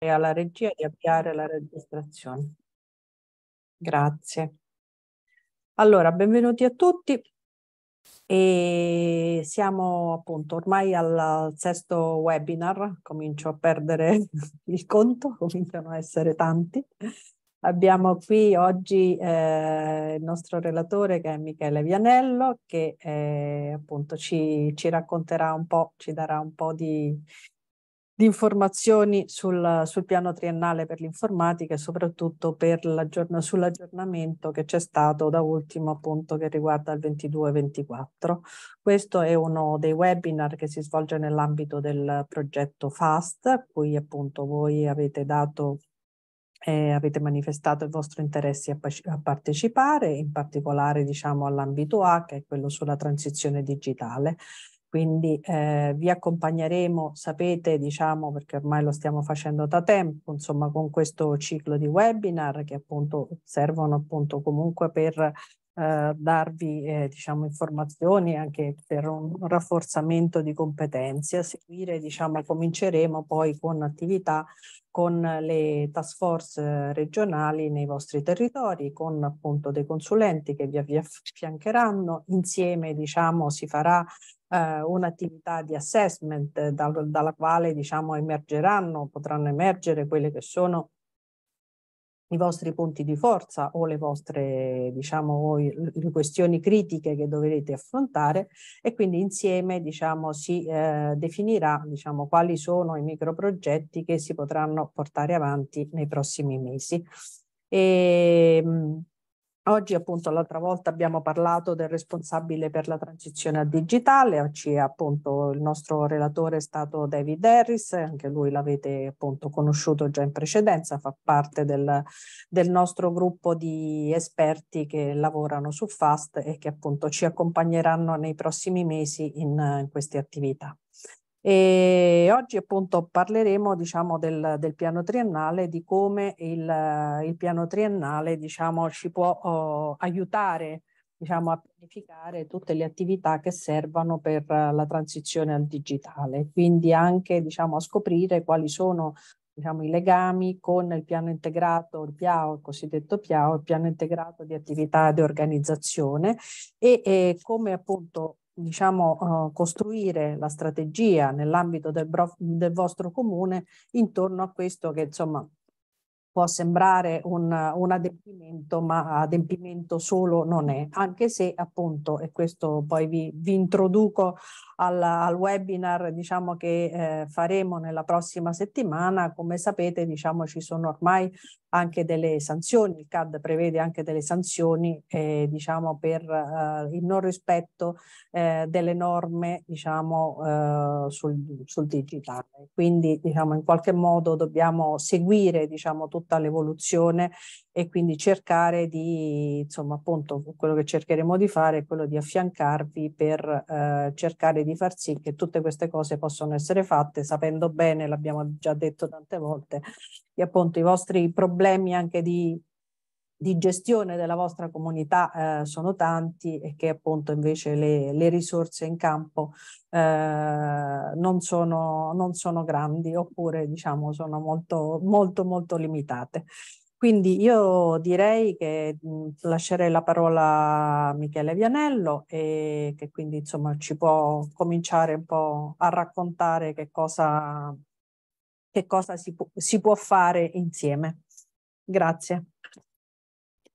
e alla regia di avviare la registrazione. Grazie. Allora, benvenuti a tutti e siamo appunto ormai al sesto webinar, comincio a perdere il conto, cominciano a essere tanti. Abbiamo qui oggi eh, il nostro relatore che è Michele Vianello che eh, appunto ci, ci racconterà un po', ci darà un po' di, di informazioni sul, sul piano triennale per l'informatica e soprattutto per sull'aggiornamento che c'è stato da ultimo appunto che riguarda il 22-24. Questo è uno dei webinar che si svolge nell'ambito del progetto FAST, a cui appunto voi avete dato eh, avete manifestato il vostro interesse a, a partecipare, in particolare diciamo all'ambito A che è quello sulla transizione digitale quindi eh, vi accompagneremo, sapete, diciamo, perché ormai lo stiamo facendo da tempo, insomma, con questo ciclo di webinar che appunto servono appunto comunque per eh, darvi, eh, diciamo, informazioni anche per un rafforzamento di competenze. A seguire, diciamo, cominceremo poi con attività con le task force regionali nei vostri territori, con appunto dei consulenti che vi affiancheranno. Insieme, diciamo, si farà eh, un'attività di assessment dal, dalla quale diciamo, emergeranno, potranno emergere quelli che sono i vostri punti di forza o le vostre diciamo, le questioni critiche che dovrete affrontare e quindi insieme diciamo, si eh, definirà diciamo, quali sono i microprogetti che si potranno portare avanti nei prossimi mesi. E, ehm, Oggi appunto l'altra volta abbiamo parlato del responsabile per la transizione al digitale, oggi appunto il nostro relatore è stato David Harris, anche lui l'avete appunto conosciuto già in precedenza, fa parte del, del nostro gruppo di esperti che lavorano su FAST e che appunto ci accompagneranno nei prossimi mesi in, in queste attività. E oggi appunto parleremo diciamo, del, del piano triennale, di come il, il piano triennale diciamo, ci può oh, aiutare diciamo, a pianificare tutte le attività che servono per la transizione al digitale, quindi anche diciamo, a scoprire quali sono diciamo, i legami con il piano integrato, il PIAO, il cosiddetto PIAO, il piano integrato di attività e di organizzazione e, e come appunto diciamo, uh, costruire la strategia nell'ambito del, del vostro comune intorno a questo che insomma può sembrare un, un, adempimento, ma adempimento solo non è, anche se appunto, e questo poi vi, vi introduco al, al, webinar diciamo, che eh, faremo nella prossima settimana, come sapete diciamo, ci sono ormai anche delle sanzioni, il CAD prevede anche delle sanzioni eh, diciamo, per eh, il non rispetto eh, delle norme diciamo, eh, sul, sul digitale. Quindi diciamo, in qualche modo dobbiamo seguire diciamo, tutto tutta l'evoluzione e quindi cercare di, insomma, appunto, quello che cercheremo di fare è quello di affiancarvi per eh, cercare di far sì che tutte queste cose possano essere fatte, sapendo bene, l'abbiamo già detto tante volte, che appunto i vostri problemi anche di di gestione della vostra comunità eh, sono tanti e che appunto invece le, le risorse in campo eh, non, sono, non, sono, grandi oppure diciamo sono molto molto molto limitate. Quindi io direi che lascerei la parola a Michele Vianello e che quindi insomma ci può cominciare un po' a raccontare che cosa, che cosa si, pu si può fare insieme. Grazie.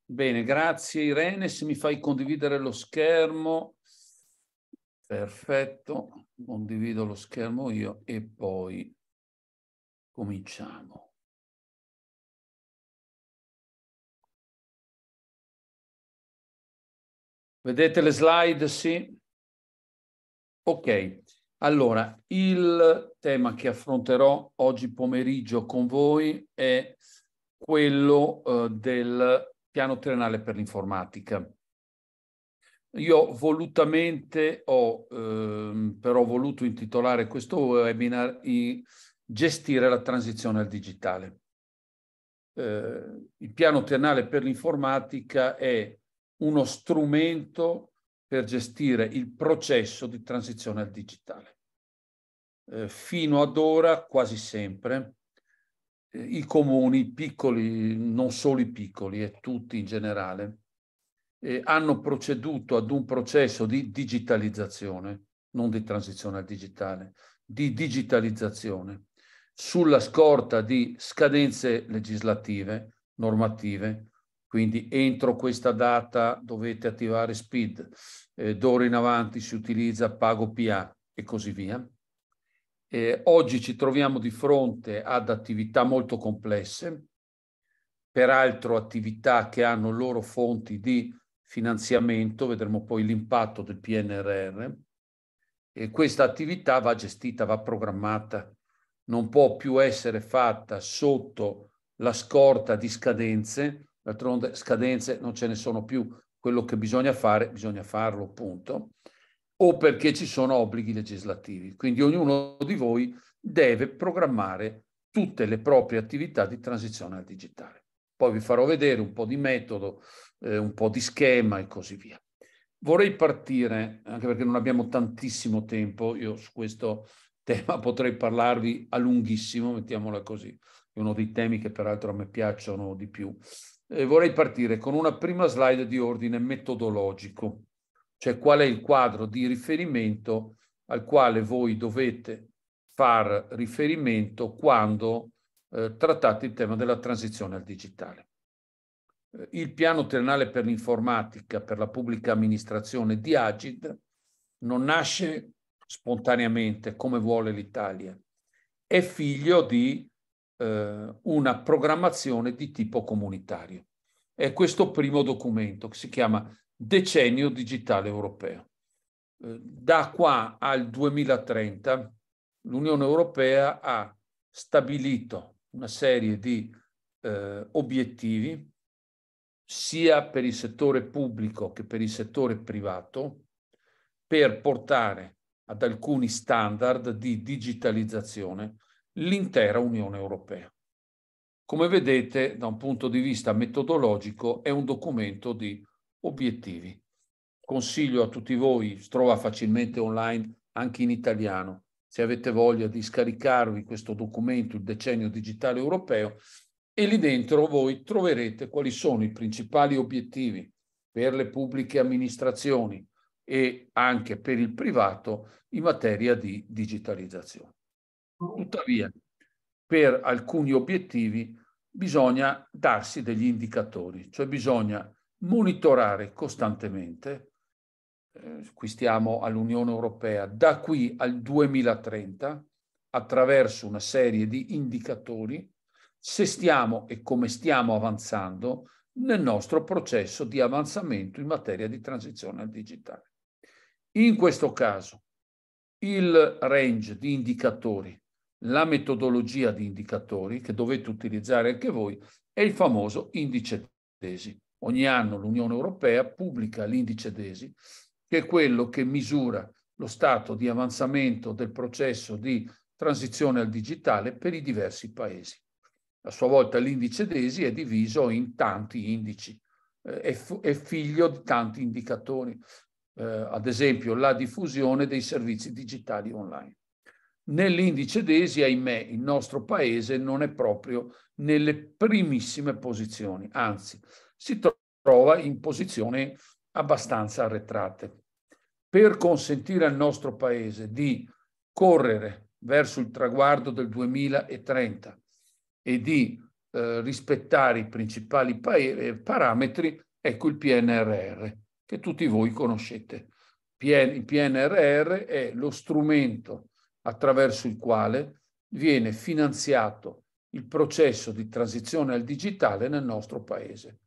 Bene, grazie Irene, se mi fai condividere lo schermo. Perfetto, condivido lo schermo io e poi cominciamo. Vedete le slide? Sì? Ok, allora il tema che affronterò oggi pomeriggio con voi è quello eh, del piano triennale per l'informatica. Io volutamente ho ehm, però voluto intitolare questo webinar i, Gestire la transizione al digitale. Eh, il piano triennale per l'informatica è uno strumento per gestire il processo di transizione al digitale. Eh, fino ad ora, quasi sempre, i comuni piccoli, non solo i piccoli e eh, tutti in generale, eh, hanno proceduto ad un processo di digitalizzazione, non di transizione al digitale, di digitalizzazione sulla scorta di scadenze legislative, normative, quindi entro questa data dovete attivare SPID, eh, d'ora in avanti si utilizza pago PA e così via. Eh, oggi ci troviamo di fronte ad attività molto complesse, peraltro attività che hanno loro fonti di finanziamento, vedremo poi l'impatto del PNRR. E questa attività va gestita, va programmata, non può più essere fatta sotto la scorta di scadenze, d'altronde scadenze non ce ne sono più, quello che bisogna fare bisogna farlo, punto o perché ci sono obblighi legislativi. Quindi ognuno di voi deve programmare tutte le proprie attività di transizione al digitale. Poi vi farò vedere un po' di metodo, eh, un po' di schema e così via. Vorrei partire, anche perché non abbiamo tantissimo tempo, io su questo tema potrei parlarvi a lunghissimo, mettiamola così, è uno dei temi che peraltro a me piacciono di più. Eh, vorrei partire con una prima slide di ordine metodologico cioè qual è il quadro di riferimento al quale voi dovete far riferimento quando eh, trattate il tema della transizione al digitale. Eh, il piano triennale per l'informatica per la pubblica amministrazione di Agid non nasce spontaneamente come vuole l'Italia, è figlio di eh, una programmazione di tipo comunitario. È questo primo documento che si chiama decennio digitale europeo. Eh, da qua al 2030 l'Unione Europea ha stabilito una serie di eh, obiettivi sia per il settore pubblico che per il settore privato per portare ad alcuni standard di digitalizzazione l'intera Unione Europea. Come vedete, da un punto di vista metodologico, è un documento di obiettivi. Consiglio a tutti voi, si trova facilmente online anche in italiano, se avete voglia di scaricarvi questo documento, il decennio digitale europeo, e lì dentro voi troverete quali sono i principali obiettivi per le pubbliche amministrazioni e anche per il privato in materia di digitalizzazione. Tuttavia, per alcuni obiettivi bisogna darsi degli indicatori, cioè bisogna monitorare costantemente, eh, qui stiamo all'Unione Europea, da qui al 2030, attraverso una serie di indicatori, se stiamo e come stiamo avanzando nel nostro processo di avanzamento in materia di transizione al digitale. In questo caso, il range di indicatori, la metodologia di indicatori che dovete utilizzare anche voi, è il famoso indice DESI. Ogni anno l'Unione Europea pubblica l'indice DESI, che è quello che misura lo stato di avanzamento del processo di transizione al digitale per i diversi paesi. A sua volta l'indice DESI è diviso in tanti indici, eh, è, figlio di tanti indicatori, eh, ad esempio la diffusione dei servizi digitali online. Nell'indice DESI, ahimè, il nostro paese non è proprio nelle primissime posizioni, anzi si trova in posizioni abbastanza arretrate. Per consentire al nostro Paese di correre verso il traguardo del 2030 e di eh, rispettare i principali eh, parametri, ecco il PNRR, che tutti voi conoscete. PN il PNRR è lo strumento attraverso il quale viene finanziato il processo di transizione al digitale nel nostro Paese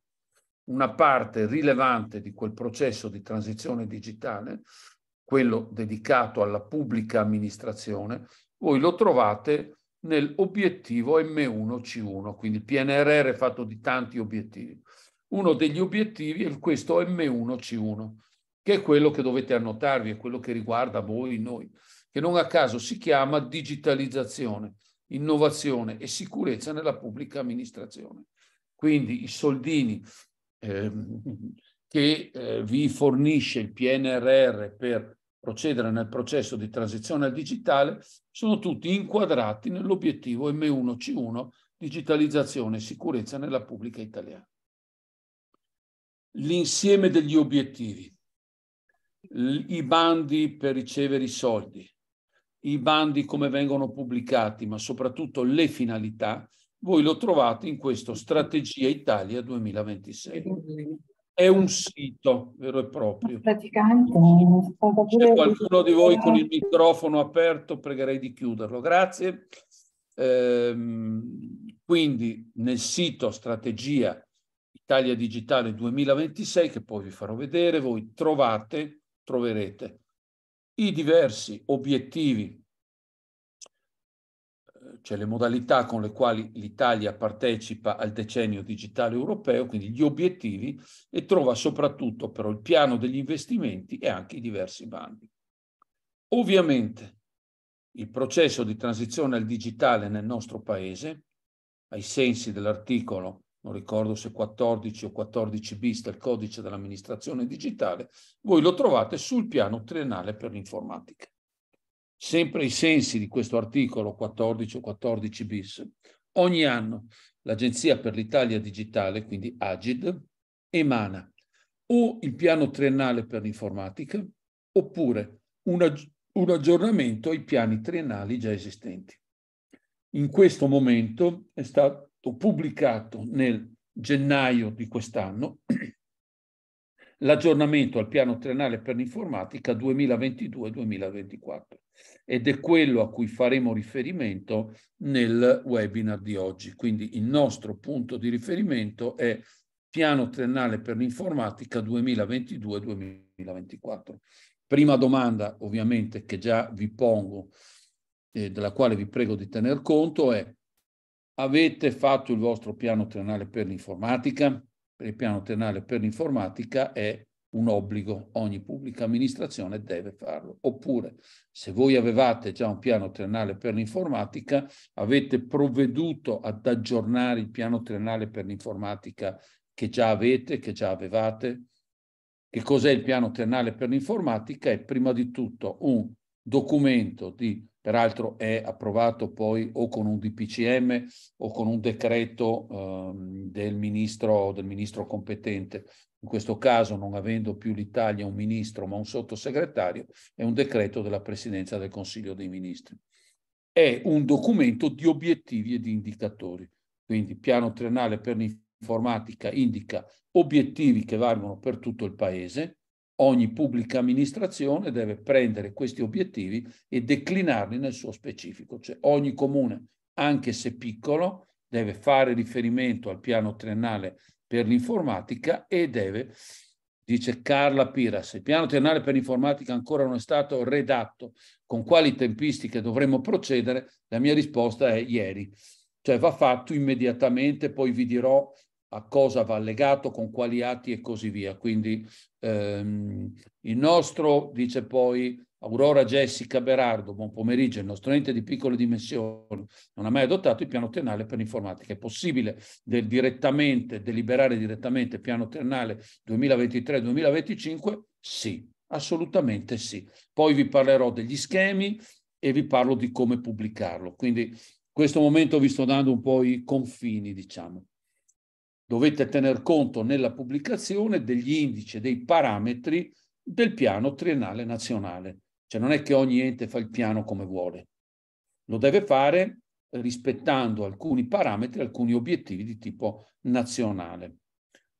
una parte rilevante di quel processo di transizione digitale, quello dedicato alla pubblica amministrazione, voi lo trovate nell'obiettivo M1C1, quindi il PNRR è fatto di tanti obiettivi. Uno degli obiettivi è questo M1C1, che è quello che dovete annotarvi, è quello che riguarda voi, noi, che non a caso si chiama digitalizzazione, innovazione e sicurezza nella pubblica amministrazione. Quindi i soldini Ehm, che eh, vi fornisce il PNRR per procedere nel processo di transizione al digitale, sono tutti inquadrati nell'obiettivo M1C1 digitalizzazione e sicurezza nella pubblica italiana. L'insieme degli obiettivi, i bandi per ricevere i soldi, i bandi come vengono pubblicati, ma soprattutto le finalità, voi lo trovate in questo Strategia Italia 2026. È un sito vero e proprio. Se eh, qualcuno di voi con il microfono aperto, pregherei di chiuderlo. Grazie. Ehm, quindi nel sito Strategia Italia Digitale 2026, che poi vi farò vedere, voi trovate, troverete i diversi obiettivi cioè le modalità con le quali l'Italia partecipa al decennio digitale europeo, quindi gli obiettivi, e trova soprattutto però il piano degli investimenti e anche i diversi bandi. Ovviamente il processo di transizione al digitale nel nostro Paese, ai sensi dell'articolo, non ricordo se 14 o 14 bis del codice dell'amministrazione digitale, voi lo trovate sul piano triennale per l'informatica sempre ai sensi di questo articolo 14 o 14 bis, ogni anno l'Agenzia per l'Italia Digitale, quindi Agid, emana o il piano triennale per l'informatica oppure un, aggi- un aggiornamento ai piani triennali già esistenti. In questo momento è stato pubblicato nel gennaio di quest'anno l'aggiornamento al piano triennale per l'informatica 2022-2024 ed è quello a cui faremo riferimento nel webinar di oggi. Quindi il nostro punto di riferimento è piano triennale per l'informatica 2022-2024. Prima domanda ovviamente che già vi pongo eh, della quale vi prego di tener conto è avete fatto il vostro piano triennale per l'informatica? per il piano triennale per l'informatica è un obbligo, ogni pubblica amministrazione deve farlo. Oppure, se voi avevate già un piano triennale per l'informatica, avete provveduto ad aggiornare il piano triennale per l'informatica che già avete, che già avevate. Che cos'è il piano triennale per l'informatica? È prima di tutto un documento di peraltro è approvato poi o con un DPCM o con un decreto ehm, del, ministro, del ministro competente. In questo caso, non avendo più l'Italia un ministro ma un sottosegretario, è un decreto della Presidenza del Consiglio dei Ministri. È un documento di obiettivi e di indicatori. Quindi piano triennale per l'informatica indica obiettivi che valgono per tutto il Paese, ogni pubblica amministrazione deve prendere questi obiettivi e declinarli nel suo specifico, cioè ogni comune, anche se piccolo, deve fare riferimento al piano triennale per l'informatica e deve, dice Carla Pira, se il piano triennale per l'informatica ancora non è stato redatto, con quali tempistiche dovremmo procedere? La mia risposta è ieri, cioè va fatto immediatamente, poi vi dirò a cosa va legato, con quali atti e così via. Quindi ehm, il nostro, dice poi Aurora Jessica Berardo, buon pomeriggio, il nostro ente di piccole dimensioni non ha mai adottato il piano triennale per l'informatica. È possibile del direttamente, deliberare direttamente il piano triennale 2023-2025? Sì, assolutamente sì. Poi vi parlerò degli schemi e vi parlo di come pubblicarlo. Quindi in questo momento vi sto dando un po' i confini, diciamo. Dovete tener conto nella pubblicazione degli indici e dei parametri del piano triennale nazionale. Cioè non è che ogni ente fa il piano come vuole. Lo deve fare rispettando alcuni parametri, alcuni obiettivi di tipo nazionale.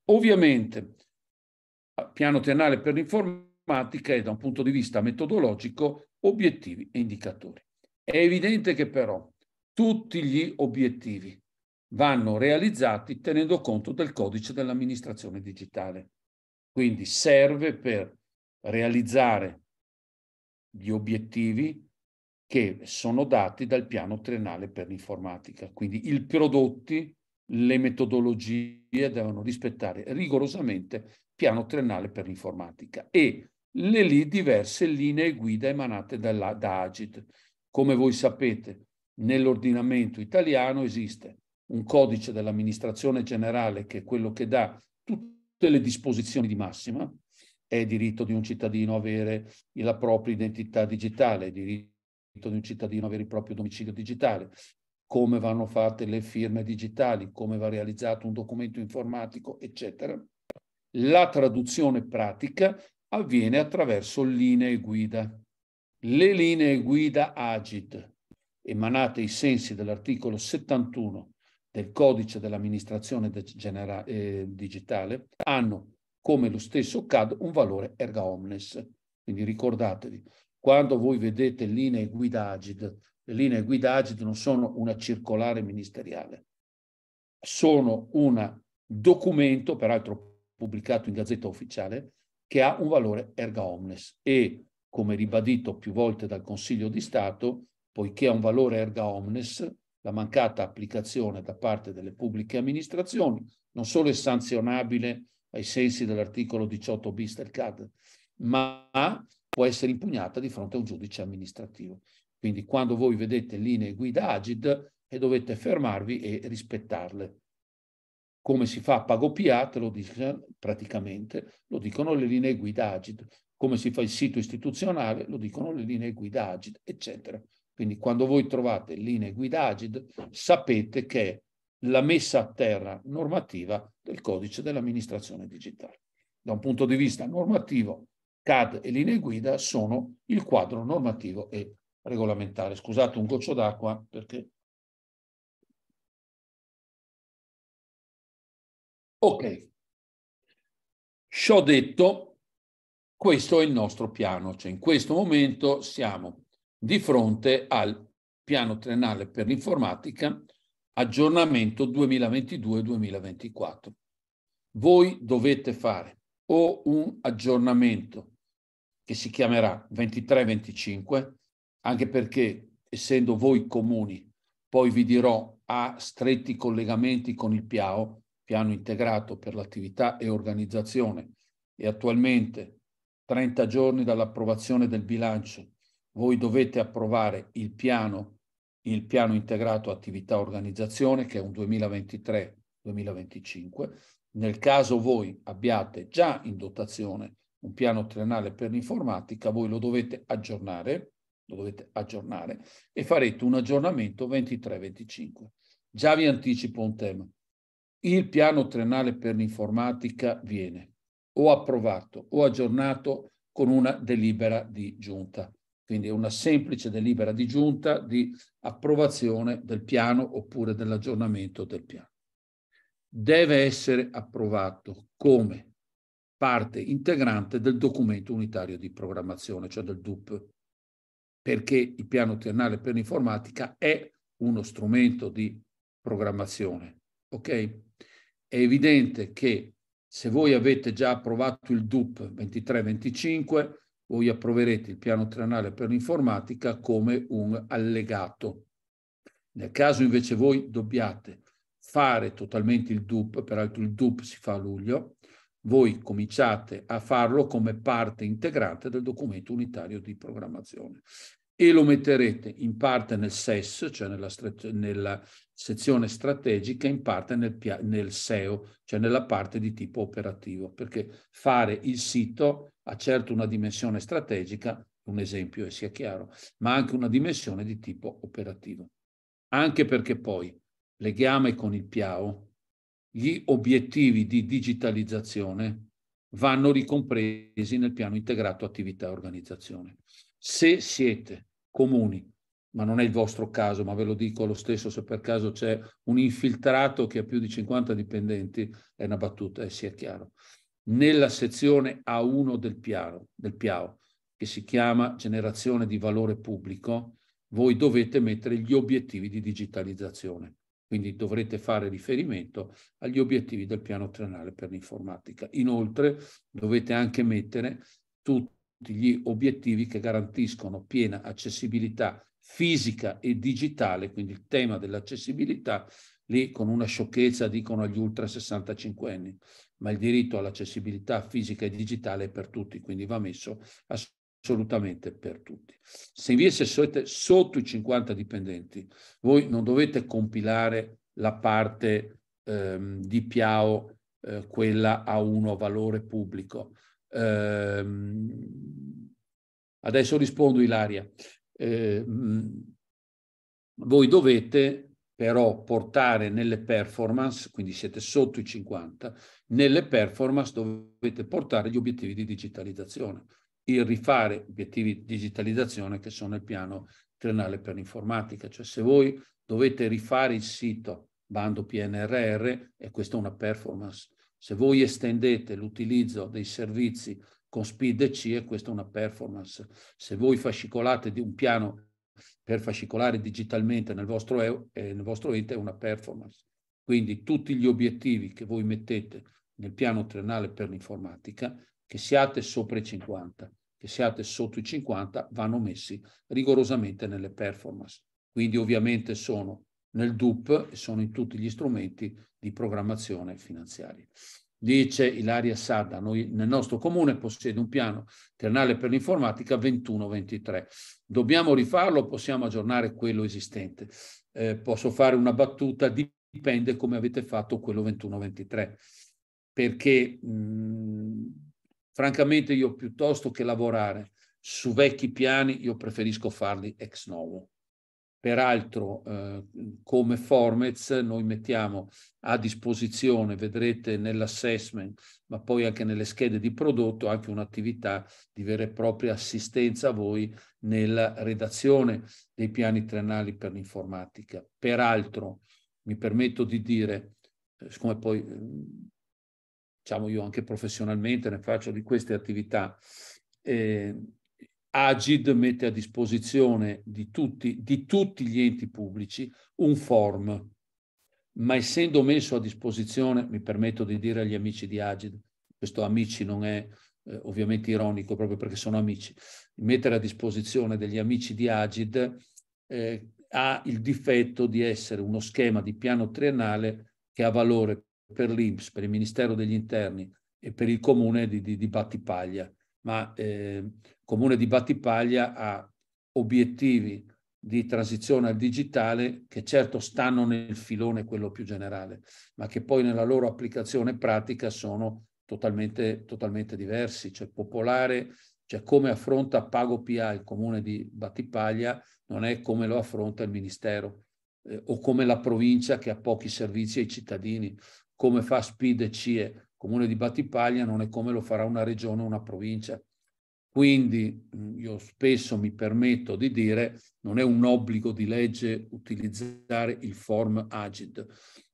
Ovviamente, piano triennale per l'informatica è da un punto di vista metodologico obiettivi e indicatori. È evidente che però tutti gli obiettivi vanno realizzati tenendo conto del codice dell'amministrazione digitale. Quindi serve per realizzare gli obiettivi che sono dati dal piano triennale per l'informatica. Quindi i prodotti, le metodologie devono rispettare rigorosamente il piano triennale per l'informatica e le lì diverse linee guida emanate dalla, da Agit. Come voi sapete, nell'ordinamento italiano esiste un codice dell'amministrazione generale che è quello che dà tutte le disposizioni di massima, è diritto di un cittadino avere la propria identità digitale, è diritto di un cittadino avere il proprio domicilio digitale, come vanno fatte le firme digitali, come va realizzato un documento informatico, eccetera. La traduzione pratica avviene attraverso linee guida. Le linee guida AGID, emanate ai sensi dell'articolo 71 del codice dell'amministrazione de eh, digitale hanno, come lo stesso CAD, un valore erga omnes. Quindi ricordatevi, quando voi vedete linee guida AGID, le linee guida AGID non sono una circolare ministeriale, sono un documento, peraltro pubblicato in Gazzetta Ufficiale, che ha un valore erga omnes e, come ribadito più volte dal Consiglio di Stato, poiché ha un valore erga omnes, la mancata applicazione da parte delle pubbliche amministrazioni non solo è sanzionabile ai sensi dell'articolo 18 bis del CAD, ma può essere impugnata di fronte a un giudice amministrativo. Quindi quando voi vedete linee guida AGID e eh, dovete fermarvi e rispettarle. Come si fa a Pago PA, te lo dicono praticamente, lo dicono le linee guida AGID. Come si fa il sito istituzionale, lo dicono le linee guida AGID, eccetera. Quindi quando voi trovate linee guida AGID sapete che è la messa a terra normativa del codice dell'amministrazione digitale. Da un punto di vista normativo, CAD e linee guida sono il quadro normativo e regolamentare. Scusate un goccio d'acqua perché... Ok, ciò detto, questo è il nostro piano, cioè in questo momento siamo di fronte al piano triennale per l'informatica aggiornamento 2022-2024. Voi dovete fare o un aggiornamento che si chiamerà 23-25, anche perché essendo voi comuni, poi vi dirò a stretti collegamenti con il PIAO, piano integrato per l'attività e organizzazione, e attualmente 30 giorni dall'approvazione del bilancio voi dovete approvare il piano, il piano integrato attività organizzazione che è un 2023-2025. Nel caso voi abbiate già in dotazione un piano triennale per l'informatica, voi lo dovete aggiornare, lo dovete aggiornare e farete un aggiornamento 23-25. Già vi anticipo un tema. Il piano triennale per l'informatica viene o approvato o aggiornato con una delibera di giunta quindi una semplice delibera di giunta di approvazione del piano oppure dell'aggiornamento del piano. Deve essere approvato come parte integrante del documento unitario di programmazione, cioè del DUP, perché il piano triennale per l'informatica è uno strumento di programmazione. Okay? È evidente che se voi avete già approvato il DUP 23-25, voi approverete il piano triennale per l'informatica come un allegato. Nel caso invece voi dobbiate fare totalmente il DUP, peraltro il DUP si fa a luglio, voi cominciate a farlo come parte integrante del documento unitario di programmazione e lo metterete in parte nel SES, cioè nella, nella sezione strategica, in parte nel, nel, SEO, cioè nella parte di tipo operativo, perché fare il sito ha certo una dimensione strategica, un esempio e sia chiaro, ma anche una dimensione di tipo operativo. Anche perché poi, legame con il PIAO, gli obiettivi di digitalizzazione vanno ricompresi nel piano integrato attività e organizzazione. Se siete comuni, ma non è il vostro caso, ma ve lo dico lo stesso se per caso c'è un infiltrato che ha più di 50 dipendenti, è una battuta, eh, sia chiaro. Nella sezione A1 del, piano, del Piao, che si chiama Generazione di valore pubblico, voi dovete mettere gli obiettivi di digitalizzazione. Quindi dovrete fare riferimento agli obiettivi del piano triennale per l'informatica. Inoltre dovete anche mettere tutti gli obiettivi che garantiscono piena accessibilità fisica e digitale, quindi il tema dell'accessibilità, lì con una sciocchezza dicono agli ultra 65 anni, ma il diritto all'accessibilità fisica e digitale è per tutti, quindi va messo assolutamente per tutti. Se invece siete sotto i 50 dipendenti, voi non dovete compilare la parte ehm, di Piao, eh, quella a uno valore pubblico, Ehm, adesso rispondo Ilaria. Ehm, voi dovete però portare nelle performance, quindi siete sotto i 50, nelle performance dovete portare gli obiettivi di digitalizzazione, il rifare obiettivi di digitalizzazione che sono il piano triennale per l'informatica, cioè se voi dovete rifare il sito bando PNRR, e questa è una performance se voi estendete l'utilizzo dei servizi con SPID CIE, questa è una performance. Se voi fascicolate di un piano per fascicolare digitalmente nel vostro, nel vostro IT è una performance. Quindi tutti gli obiettivi che voi mettete nel piano triennale per l'informatica, che siate sopra i 50, che siate sotto i 50, vanno messi rigorosamente nelle performance. Quindi ovviamente sono nel DUP sono in tutti gli strumenti di programmazione finanziaria. Dice Ilaria Sadda, noi nel nostro comune possiede un piano triennale per l'informatica 21-23. Dobbiamo rifarlo, possiamo aggiornare quello esistente. Eh, posso fare una battuta, dipende come avete fatto quello 21-23, perché mh, mhmm, francamente io piuttosto che lavorare su vecchi piani, io preferisco farli ex novo Peraltro, eh, come Formez, noi mettiamo a disposizione, vedrete nell'assessment, ma poi anche nelle schede di prodotto, anche un'attività di vera e propria assistenza a voi nella redazione dei piani triennali per l'informatica. Peraltro, mi permetto di dire, eh, siccome poi eh, diciamo io anche professionalmente ne faccio di queste attività, eh, Agid mette a disposizione di tutti, di tutti gli enti pubblici un form, ma essendo messo a disposizione, mi permetto di dire agli amici di Agid, questo amici non è eh, ovviamente ironico proprio perché sono amici, mettere a disposizione degli amici di Agid eh, ha il difetto di essere uno schema di piano triennale che ha valore per l'Inps, per il Ministero degli Interni e per il Comune di, di, di Battipaglia, ma eh, Comune di Battipaglia ha obiettivi di transizione al digitale che certo stanno nel filone quello più generale, ma che poi nella loro applicazione pratica sono totalmente, totalmente diversi. Cioè popolare, cioè come affronta Pago PA il comune di Battipaglia non è come lo affronta il ministero eh, o come la provincia che ha pochi servizi ai cittadini, come fa Speed e CIE. Il comune di Battipaglia non è come lo farà una regione o una provincia quindi mm, io spesso mi permetto di dire non è un obbligo di legge utilizzare il form agid.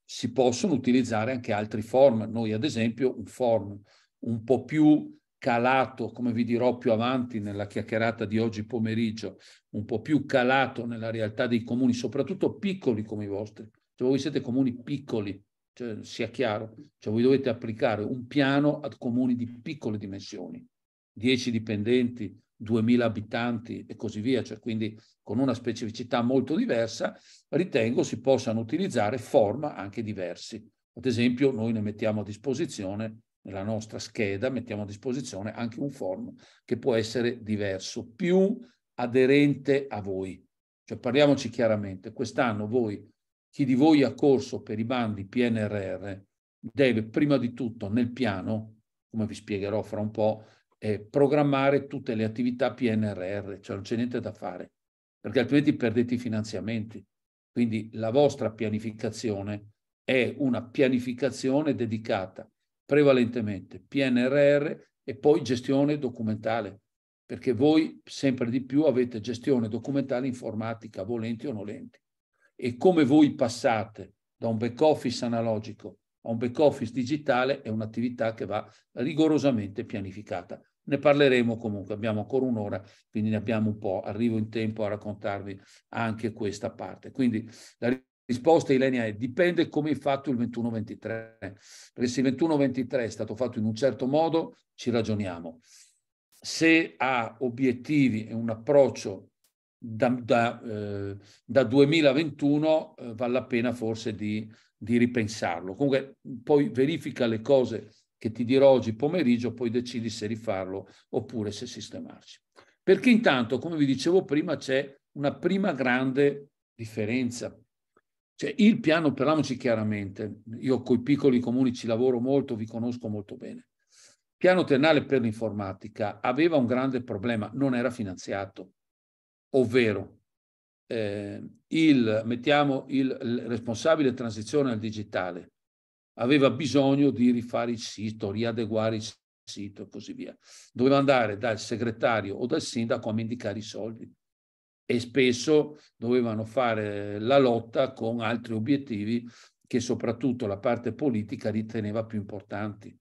Si possono utilizzare anche altri form. Noi ad esempio un form un po' più calato, come vi dirò più avanti nella chiacchierata di oggi pomeriggio, un po' più calato nella realtà dei comuni, soprattutto piccoli come i vostri. Cioè voi siete comuni piccoli, cioè, sia chiaro, cioè voi dovete applicare un piano ad comuni di piccole dimensioni 10 dipendenti, 2000 abitanti e così via, cioè quindi con una specificità molto diversa, ritengo si possano utilizzare forma anche diversi. Ad esempio, noi ne mettiamo a disposizione, nella nostra scheda, mettiamo a disposizione anche un form che può essere diverso, più aderente a voi. Cioè, parliamoci chiaramente, quest'anno voi, chi di voi ha corso per i bandi PNRR, deve prima di tutto nel piano, come vi spiegherò fra un po', eh, programmare tutte le attività PNRR, cioè non c'è niente da fare, perché altrimenti perdete i finanziamenti. Quindi la vostra pianificazione è una pianificazione dedicata prevalentemente PNRR e poi gestione documentale, perché voi sempre di più avete gestione documentale informatica, volenti o nolenti. E come voi passate da un back office analogico a un back office digitale è un'attività che va rigorosamente pianificata. Ne parleremo comunque, abbiamo ancora un'ora, quindi ne abbiamo un po', arrivo in tempo a raccontarvi anche questa parte. Quindi la risposta Ilenia è dipende come hai fatto il 21-23, perché se il 21-23 è stato fatto in un certo modo, ci ragioniamo. Se ha obiettivi e un approccio da, da, eh, da 2021 eh, vale la pena forse di, di ripensarlo. Comunque poi verifica le cose che ti dirò oggi pomeriggio, poi decidi se rifarlo oppure se sistemarci. Perché intanto, come vi dicevo prima, c'è una prima grande differenza. Cioè il piano, parliamoci chiaramente, io coi piccoli comuni ci lavoro molto, vi conosco molto bene. Il piano triennale per l'informatica aveva un grande problema, non era finanziato, ovvero eh, il, mettiamo, il, il responsabile transizione al digitale aveva bisogno di rifare il sito, riadeguare il sito e così via. Doveva andare dal segretario o dal sindaco a mendicare i soldi e spesso dovevano fare la lotta con altri obiettivi che soprattutto la parte politica riteneva più importanti,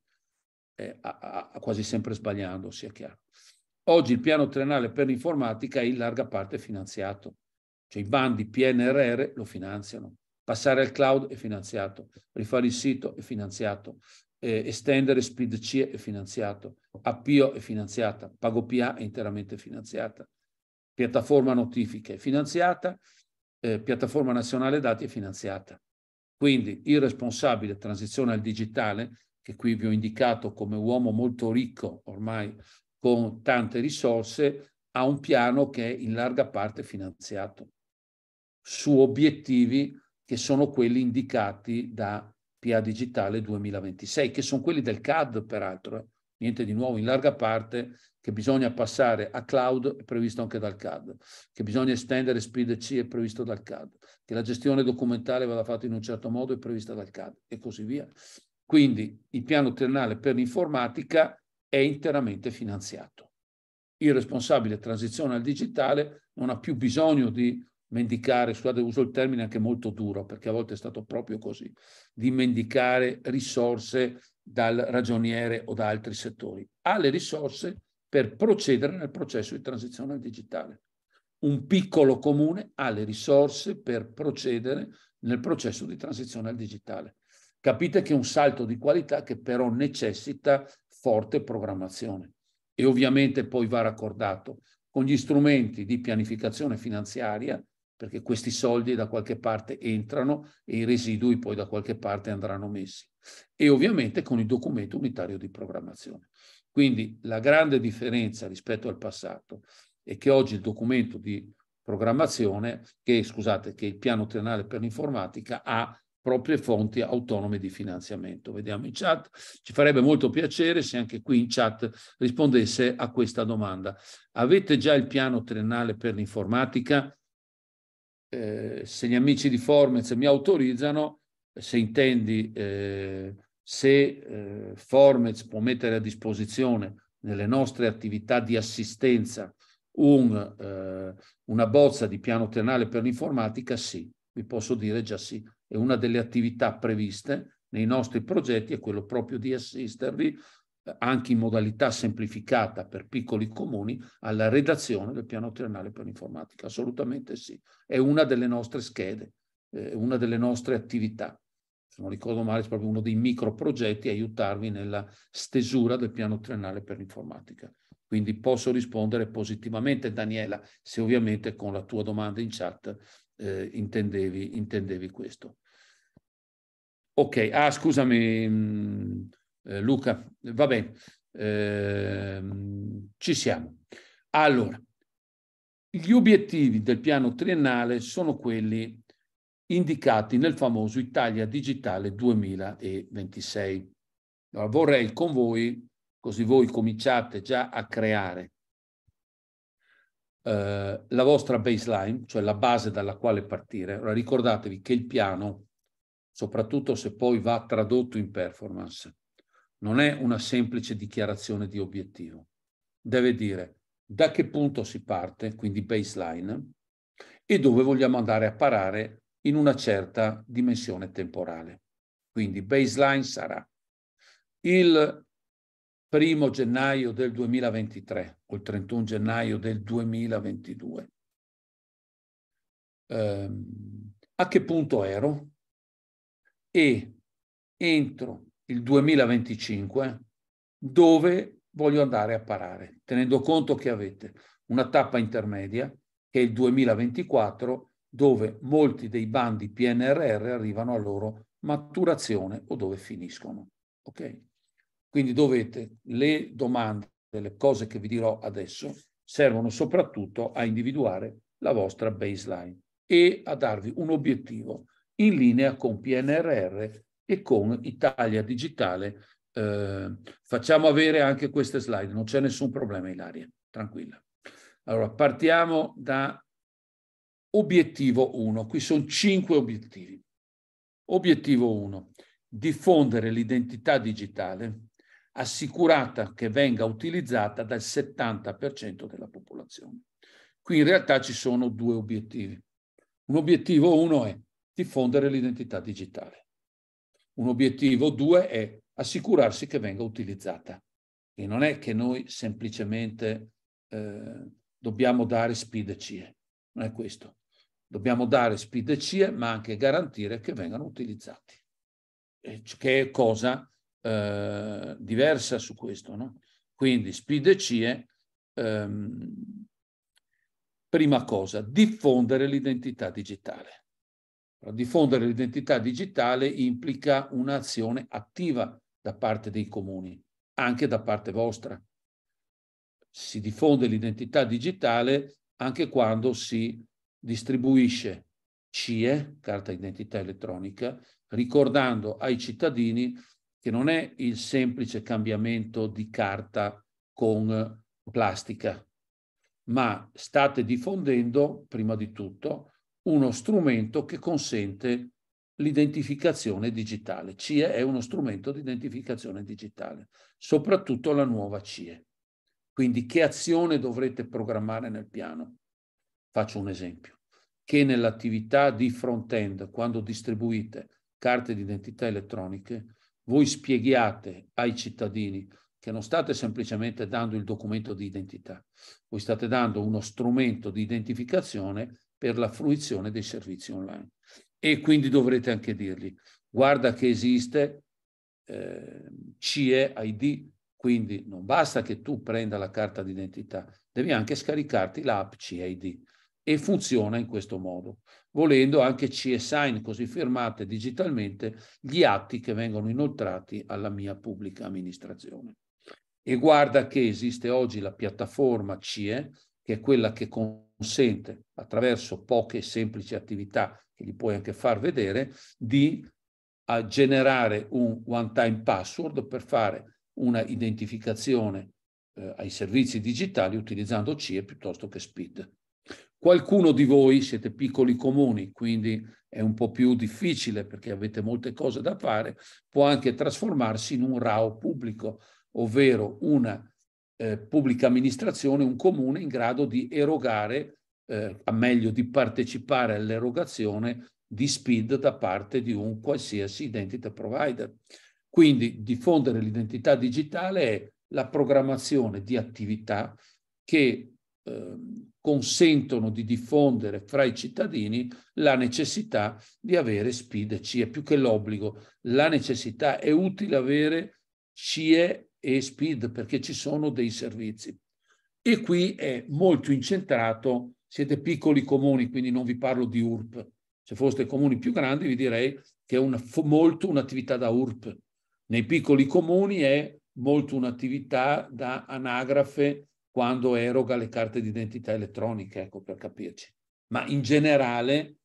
eh, a, a, quasi sempre sbagliando, sia chiaro. Oggi il piano triennale per l'informatica è in larga parte finanziato, cioè i bandi PNRR lo finanziano. Passare al cloud è finanziato, rifare il sito è finanziato, eh, estendere SpeedC è finanziato, Appio è finanziata, PagoPA è interamente finanziata, piattaforma notifiche è finanziata, eh, piattaforma nazionale dati è finanziata. Quindi il responsabile transizione al digitale, che qui vi ho indicato come uomo molto ricco ormai con tante risorse, ha un piano che è in larga parte finanziato su obiettivi che sono quelli indicati da PA Digitale 2026, che sono quelli del CAD peraltro, eh. niente di nuovo in larga parte che bisogna passare a cloud è previsto anche dal CAD, che bisogna estendere speed C è previsto dal CAD, che la gestione documentale vada fatta in un certo modo è prevista dal CAD e così via. Quindi il piano triennale per l'informatica è interamente finanziato. Il responsabile transizione al digitale non ha più bisogno di mendicare, scusate uso il termine anche molto duro perché a volte è stato proprio così, di mendicare risorse dal ragioniere o da altri settori, ha le risorse per procedere nel processo di transizione al digitale. Un piccolo comune ha le risorse per procedere nel processo di transizione al digitale. Capite che è un salto di qualità che però necessita forte programmazione e ovviamente poi va raccordato con gli strumenti di pianificazione finanziaria perché questi soldi da qualche parte entrano e i residui poi da qualche parte andranno messi. E ovviamente con il documento unitario di programmazione. Quindi la grande differenza rispetto al passato è che oggi il documento di programmazione, che scusate, che il piano triennale per l'informatica ha proprie fonti autonome di finanziamento. Vediamo in chat. Ci farebbe molto piacere se anche qui in chat rispondesse a questa domanda. Avete già il piano triennale per l'informatica? eh, se gli amici di Formez mi autorizzano, se intendi eh, se eh, Formez può mettere a disposizione nelle nostre attività di assistenza un, eh, una bozza di piano triennale per l'informatica, sì, vi posso dire già sì. È una delle attività previste nei nostri progetti, è quello proprio di assistervi anche in modalità semplificata per piccoli comuni, alla redazione del piano triennale per l'informatica. Assolutamente sì, è una delle nostre schede, eh, una delle nostre attività. Se non ricordo male, è proprio uno dei micro progetti aiutarvi nella stesura del piano triennale per l'informatica. Quindi posso rispondere positivamente, Daniela, se ovviamente con la tua domanda in chat eh, intendevi, intendevi questo. Ok, ah scusami. Mh, mm, eh, Luca, va bene, eh, ci siamo. Allora, gli obiettivi del piano triennale sono quelli indicati nel famoso Italia Digitale 2026. Allora, vorrei con voi, così voi cominciate già a creare eh, la vostra baseline, cioè la base dalla quale partire. Ora, ricordatevi che il piano, soprattutto se poi va tradotto in performance, non è una semplice dichiarazione di obiettivo. Deve dire da che punto si parte, quindi baseline, e dove vogliamo andare a parare in una certa dimensione temporale. Quindi baseline sarà il primo gennaio del 2023 o il 31 gennaio del 2022. Eh, a che punto ero? E entro il 2025 dove voglio andare a parare, tenendo conto che avete una tappa intermedia che è il 2024 dove molti dei bandi PNRR arrivano a loro maturazione o dove finiscono. Ok? Quindi dovete le domande, le cose che vi dirò adesso, servono soprattutto a individuare la vostra baseline e a darvi un obiettivo in linea con PNRR e con Italia Digitale eh, facciamo avere anche queste slide, non c'è nessun problema Ilaria, tranquilla. Allora, partiamo da obiettivo 1, qui sono cinque obiettivi. Obiettivo 1, diffondere l'identità digitale assicurata che venga utilizzata dal 70% della popolazione. Qui in realtà ci sono due obiettivi. Un obiettivo 1 è diffondere l'identità digitale. Un obiettivo due è assicurarsi che venga utilizzata. E non è che noi semplicemente eh, dobbiamo dare spide CIE, non è questo. Dobbiamo dare spide CIE, ma anche garantire che vengano utilizzati, e che è cosa eh, diversa su questo. No? Quindi spide CIE, ehm, prima cosa, diffondere l'identità digitale diffondere l'identità digitale implica un'azione attiva da parte dei comuni, anche da parte vostra. Si diffonde l'identità digitale anche quando si distribuisce CIE, carta identità elettronica, ricordando ai cittadini che non è il semplice cambiamento di carta con plastica, ma state diffondendo prima di tutto uno strumento che consente l'identificazione digitale. CIE è uno strumento di identificazione digitale, soprattutto la nuova CIE. Quindi che azione dovrete programmare nel piano? Faccio un esempio. Che nell'attività di front-end, quando distribuite carte di identità elettroniche, voi spieghiate ai cittadini che non state semplicemente dando il documento di identità, voi state dando uno strumento di identificazione per la fruizione dei servizi online. E quindi dovrete anche dirgli, guarda che esiste eh, CE ID, quindi non basta che tu prenda la carta d'identità, devi anche scaricarti l'app CID e funziona in questo modo. Volendo anche CSign, così firmate digitalmente gli atti che vengono inoltrati alla mia pubblica amministrazione. E guarda che esiste oggi la piattaforma CE, che è quella che con consente, attraverso poche semplici attività che gli puoi anche far vedere, di generare un one-time password per fare una identificazione eh, ai servizi digitali utilizzando CIE piuttosto che SPID. Qualcuno di voi siete piccoli comuni, quindi è un po' più difficile perché avete molte cose da fare, può anche trasformarsi in un RAO pubblico, ovvero una eh, pubblica amministrazione, un comune in grado di erogare, eh, a meglio di partecipare all'erogazione di SPID da parte di un qualsiasi identity provider. Quindi diffondere l'identità digitale è la programmazione di attività che eh, consentono di diffondere fra i cittadini la necessità di avere SPID e CIE, più che l'obbligo, la necessità è utile avere CIE e speed perché ci sono dei servizi. E qui è molto incentrato, siete piccoli comuni, quindi non vi parlo di URP. Se foste comuni più grandi vi direi che è una, molto un'attività da URP. Nei piccoli comuni è molto un'attività da anagrafe quando eroga le carte d'identità elettroniche, ecco per capirci. Ma in generale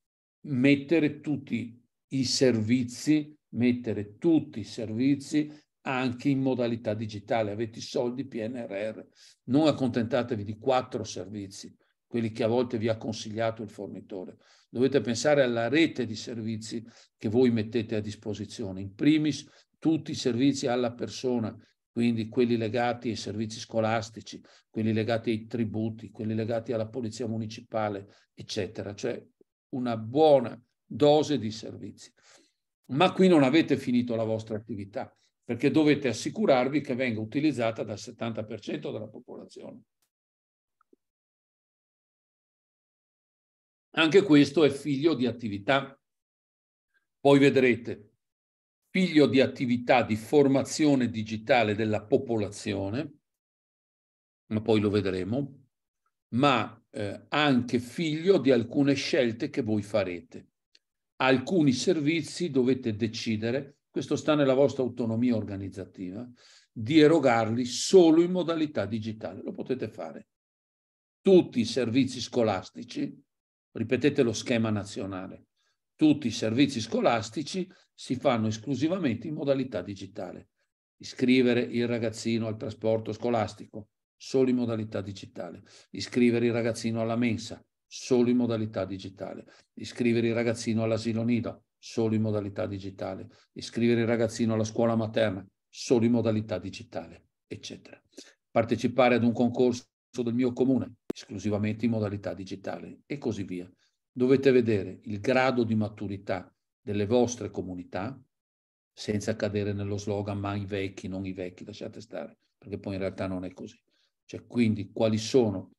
mettere tutti i servizi, mettere tutti i servizi anche in modalità digitale. Avete i soldi PNRR, non accontentatevi di quattro servizi, quelli che a volte vi ha consigliato il fornitore. Dovete pensare alla rete di servizi che voi mettete a disposizione. In primis tutti i servizi alla persona, quindi quelli legati ai servizi scolastici, quelli legati ai tributi, quelli legati alla polizia municipale, eccetera. Cioè una buona dose di servizi. Ma qui non avete finito la vostra attività perché dovete assicurarvi che venga utilizzata dal 70% della popolazione. Anche questo è figlio di attività, poi vedrete, figlio di attività di formazione digitale della popolazione, ma poi lo vedremo, ma eh, anche figlio di alcune scelte che voi farete. Alcuni servizi dovete decidere questo sta nella vostra autonomia organizzativa, di erogarli solo in modalità digitale. Lo potete fare. Tutti i servizi scolastici, ripetete lo schema nazionale, tutti i servizi scolastici si fanno esclusivamente in modalità digitale. Iscrivere il ragazzino al trasporto scolastico, solo in modalità digitale. Iscrivere il ragazzino alla mensa, solo in modalità digitale. Iscrivere il ragazzino all'asilo nido, solo in modalità digitale, iscrivere il ragazzino alla scuola materna solo in modalità digitale, eccetera. Partecipare ad un concorso del mio comune esclusivamente in modalità digitale e così via. Dovete vedere il grado di maturità delle vostre comunità senza cadere nello slogan ma i vecchi, non i vecchi, lasciate stare, perché poi in realtà non è così. Cioè, quindi quali sono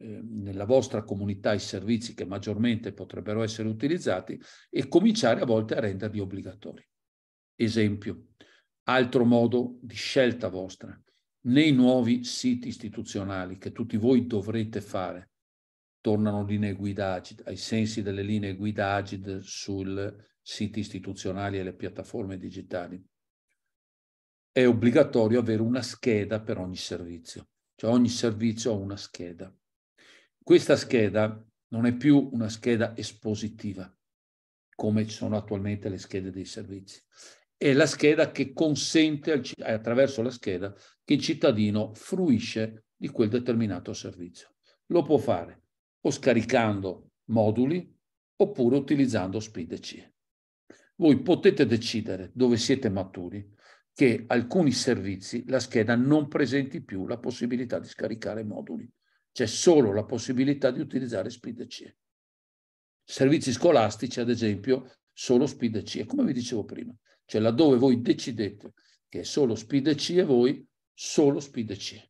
Ehm, nella vostra comunità i servizi che maggiormente potrebbero essere utilizzati e cominciare a volte a renderli obbligatori. Esempio, altro modo di scelta vostra, nei nuovi siti istituzionali che tutti voi dovrete fare, tornano linee guida AGID, ai sensi delle linee guida AGID sui siti istituzionali e le piattaforme digitali, è obbligatorio avere una scheda per ogni servizio, cioè ogni servizio ha una scheda. Questa scheda non è più una scheda espositiva, come ci sono attualmente le schede dei servizi. È la scheda che consente, eh, attraverso la scheda, che il cittadino fruisce di quel determinato servizio. Lo può fare o scaricando moduli oppure utilizzando SPIDC. Voi potete decidere dove siete maturi che alcuni servizi la scheda non presenti più la possibilità di scaricare moduli c'è solo la possibilità di utilizzare SPIDC. Servizi scolastici, ad esempio, solo SPIDC. Come vi dicevo prima, cioè laddove voi decidete che è solo SPIDC e voi solo SPIDC.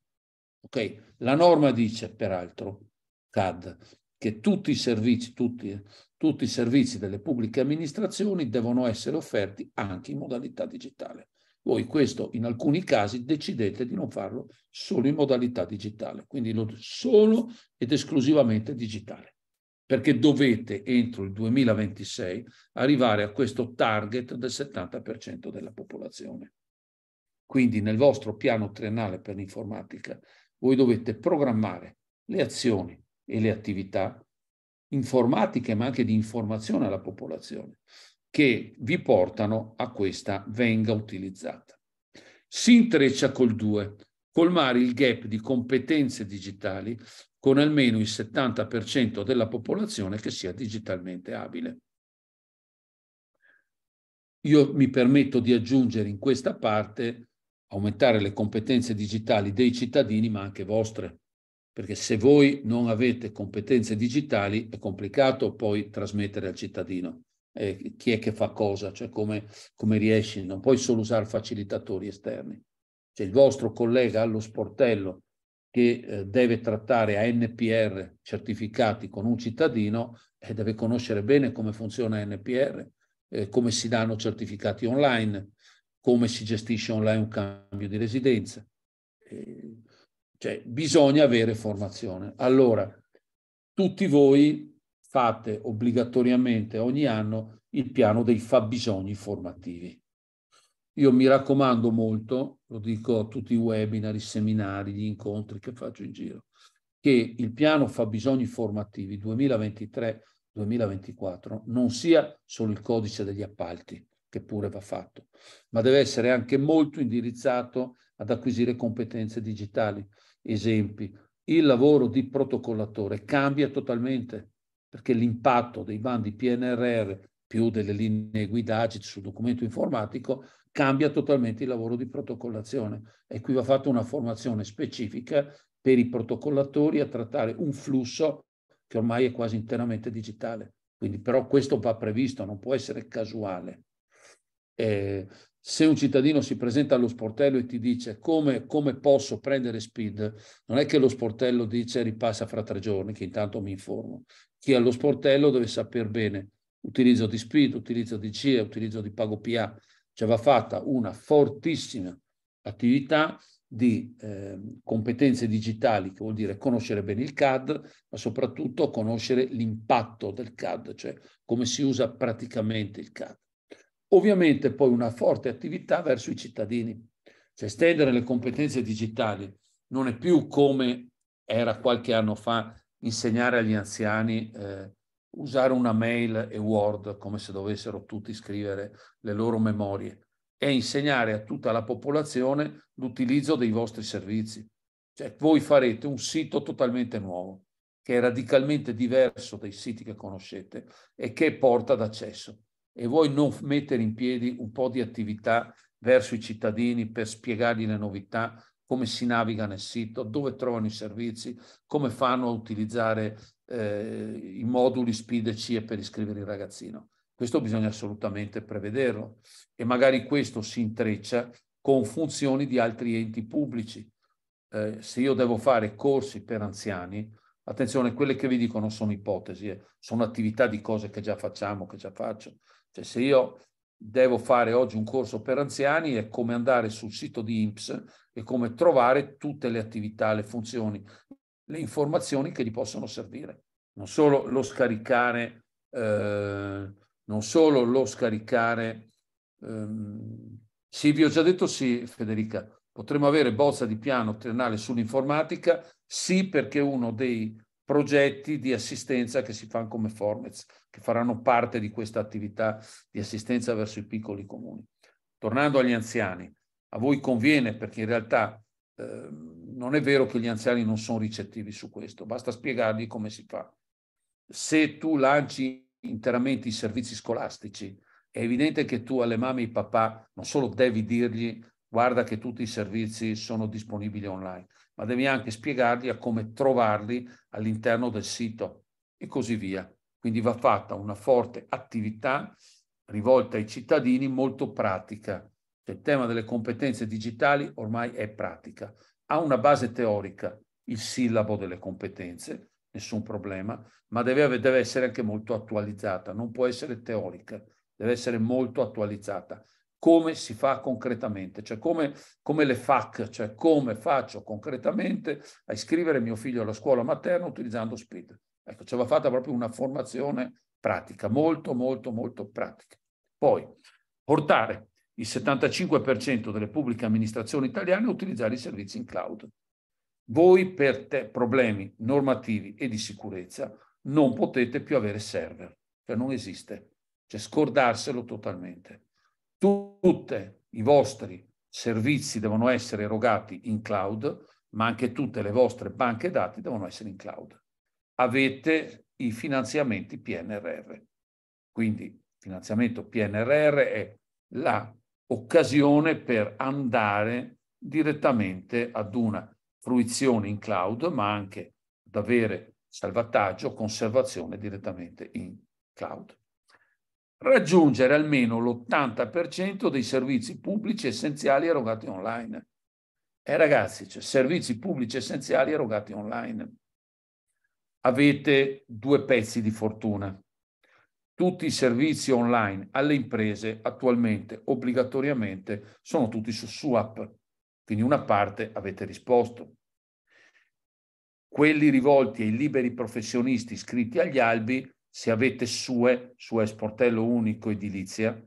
Ok? La norma dice, peraltro, CAD, che tutti i servizi, tutti, eh, tutti i servizi delle pubbliche amministrazioni devono essere offerti anche in modalità digitale. Voi questo in alcuni casi decidete di non farlo solo in modalità digitale, quindi solo ed esclusivamente digitale, perché dovete entro il 2026 arrivare a questo target del 70% della popolazione. Quindi nel vostro piano triennale per l'informatica voi dovete programmare le azioni e le attività informatiche ma anche di informazione alla popolazione che vi portano a questa venga utilizzata. Si intreccia col 2, colmare il gap di competenze digitali con almeno il 70% della popolazione che sia digitalmente abile. Io mi permetto di aggiungere in questa parte aumentare le competenze digitali dei cittadini, ma anche vostre, perché se voi non avete competenze digitali è complicato poi trasmettere al cittadino eh, chi è che fa cosa, cioè come, come riesci, non puoi solo usare facilitatori esterni. Cioè il vostro collega allo sportello che eh, deve trattare ANPR certificati con un cittadino eh, deve conoscere bene come funziona ANPR, eh, come si danno certificati online, come si gestisce online un cambio di residenza. cioè bisogna avere formazione. Allora, tutti voi fate obbligatoriamente ogni anno il piano dei fabbisogni formativi. Io mi raccomando molto, lo dico a tutti i webinar, i seminari, gli incontri che faccio in giro, che il piano fabbisogni formativi 2023-2024 non sia solo il codice degli appalti, che pure va fatto, ma deve essere anche molto indirizzato ad acquisire competenze digitali. Esempi, il lavoro di protocollatore cambia totalmente perché l'impatto dei bandi PNRR più delle linee guida sul documento informatico cambia totalmente il lavoro di protocollazione e qui va fatta una formazione specifica per i protocollatori a trattare un flusso che ormai è quasi interamente digitale. Quindi però questo va previsto, non può essere casuale. Eh, se un cittadino si presenta allo sportello e ti dice come, come, posso prendere speed, non è che lo sportello dice ripassa fra tre giorni, che intanto mi informo chi allo sportello deve sapere bene utilizzo di speed, utilizzo di CE, utilizzo di pago PA, cioè va fatta una fortissima attività di eh, competenze digitali, che vuol dire conoscere bene il CAD, ma soprattutto conoscere l'impatto del CAD, cioè come si usa praticamente il CAD. Ovviamente poi una forte attività verso i cittadini, cioè estendere le competenze digitali non è più come era qualche anno fa insegnare agli anziani eh, usare una mail e Word come se dovessero tutti scrivere le loro memorie e insegnare a tutta la popolazione l'utilizzo dei vostri servizi. Cioè voi farete un sito totalmente nuovo, che è radicalmente diverso dai siti che conoscete e che porta d'accesso. E voi non mettere in piedi un po' di attività verso i cittadini per spiegargli le novità, come si naviga nel sito, dove trovano i servizi, come fanno a utilizzare eh, i moduli SPID e CIE per iscrivere il ragazzino. Questo bisogna assolutamente prevederlo e magari questo si intreccia con funzioni di altri enti pubblici. Eh, se io devo fare corsi per anziani, attenzione, quelle che vi dico non sono ipotesi, eh, sono attività di cose che già facciamo, che già faccio. Cioè se io devo fare oggi un corso per anziani è come andare sul sito di INPS e come trovare tutte le attività, le funzioni, le informazioni che gli possono servire. Non solo lo scaricare, eh, non solo lo scaricare. Ehm, sì, vi ho già detto sì, Federica, potremmo avere bozza di piano triennale sull'informatica, sì perché uno dei progetti di assistenza che si fanno come Formez, che faranno parte di questa attività di assistenza verso i piccoli comuni. Tornando agli anziani, a voi conviene perché in realtà eh, non è vero che gli anziani non sono ricettivi su questo, basta spiegargli come si fa. Se tu lanci interamente i servizi scolastici, è evidente che tu alle mamme e ai papà non solo devi dirgli guarda che tutti i servizi sono disponibili online, ma devi anche spiegargli a come trovarli all'interno del sito e così via. Quindi va fatta una forte attività rivolta ai cittadini molto pratica. Cioè, il tema delle competenze digitali ormai è pratica. Ha una base teorica, il sillabo delle competenze, nessun problema, ma deve, deve essere anche molto attualizzata, non può essere teorica, deve essere molto attualizzata come si fa concretamente, cioè come, come, le FAC, cioè come faccio concretamente a iscrivere mio figlio alla scuola materna utilizzando SPID. Ecco, ci cioè va fatta proprio una formazione pratica, molto, molto, molto pratica. Poi, portare il 75% delle pubbliche amministrazioni italiane a utilizzare i servizi in cloud. Voi per te, problemi normativi e di sicurezza non potete più avere server, cioè non esiste, cioè scordarselo totalmente. Tutti i vostri servizi devono essere erogati in cloud, ma anche tutte le vostre banche dati devono essere in cloud. Avete i finanziamenti PNRR. Quindi finanziamento PNRR è l'occasione per andare direttamente ad una fruizione in cloud, ma anche ad avere salvataggio, conservazione direttamente in cloud raggiungere almeno l'80% dei servizi pubblici essenziali erogati online. E eh, ragazzi, cioè, servizi pubblici essenziali erogati online. Avete due pezzi di fortuna. Tutti i servizi online alle imprese attualmente obbligatoriamente sono tutti su SWAP, quindi una parte avete risposto. Quelli rivolti ai liberi professionisti iscritti agli albi se avete SUE, SUE Sportello Unico Edilizia,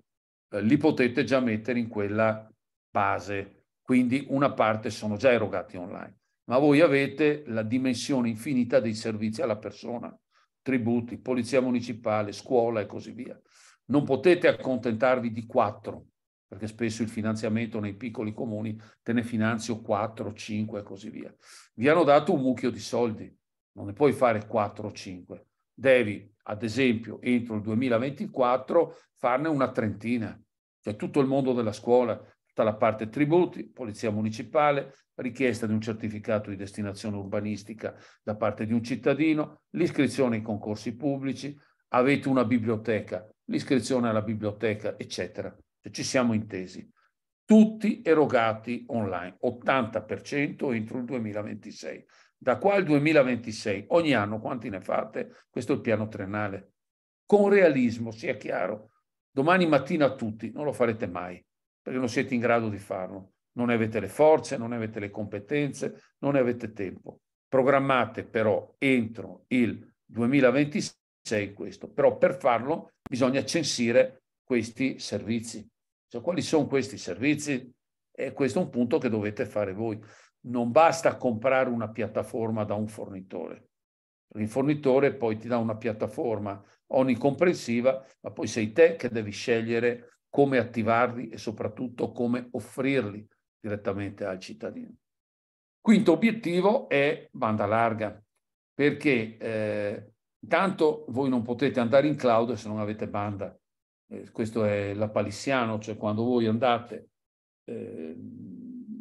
eh, li potete già mettere in quella base, quindi una parte sono già erogati online. Ma voi avete la dimensione infinita dei servizi alla persona, tributi, polizia municipale, scuola e così via. Non potete accontentarvi di quattro, perché spesso il finanziamento nei piccoli comuni te ne finanzio quattro, cinque e così via. Vi hanno dato un mucchio di soldi, non ne puoi fare quattro o cinque. Devi ad esempio, entro il 2024 farne una trentina, cioè tutto il mondo della scuola, tutta la parte tributi, polizia municipale, richiesta di un certificato di destinazione urbanistica da parte di un cittadino, l'iscrizione ai concorsi pubblici, avete una biblioteca, l'iscrizione alla biblioteca, eccetera. Cioè, ci siamo intesi. Tutti erogati online, 80% entro il 2026 da qua al 2026, ogni anno quanti ne fate? Questo è il piano triennale. Con realismo, sia chiaro, domani mattina a tutti non lo farete mai, perché non siete in grado di farlo. Non ne avete le forze, non ne avete le competenze, non ne avete tempo. Programmate però entro il 2026 questo, però per farlo bisogna censire questi servizi. Cioè, quali sono questi servizi? E questo è un punto che dovete fare voi non basta comprare una piattaforma da un fornitore. Il fornitore poi ti dà una piattaforma onicomprensiva, ma poi sei te che devi scegliere come attivarli e soprattutto come offrirli direttamente al cittadino. Quinto obiettivo è banda larga, perché eh, intanto voi non potete andare in cloud se non avete banda. Eh, questo è la palissiano, cioè quando voi andate eh,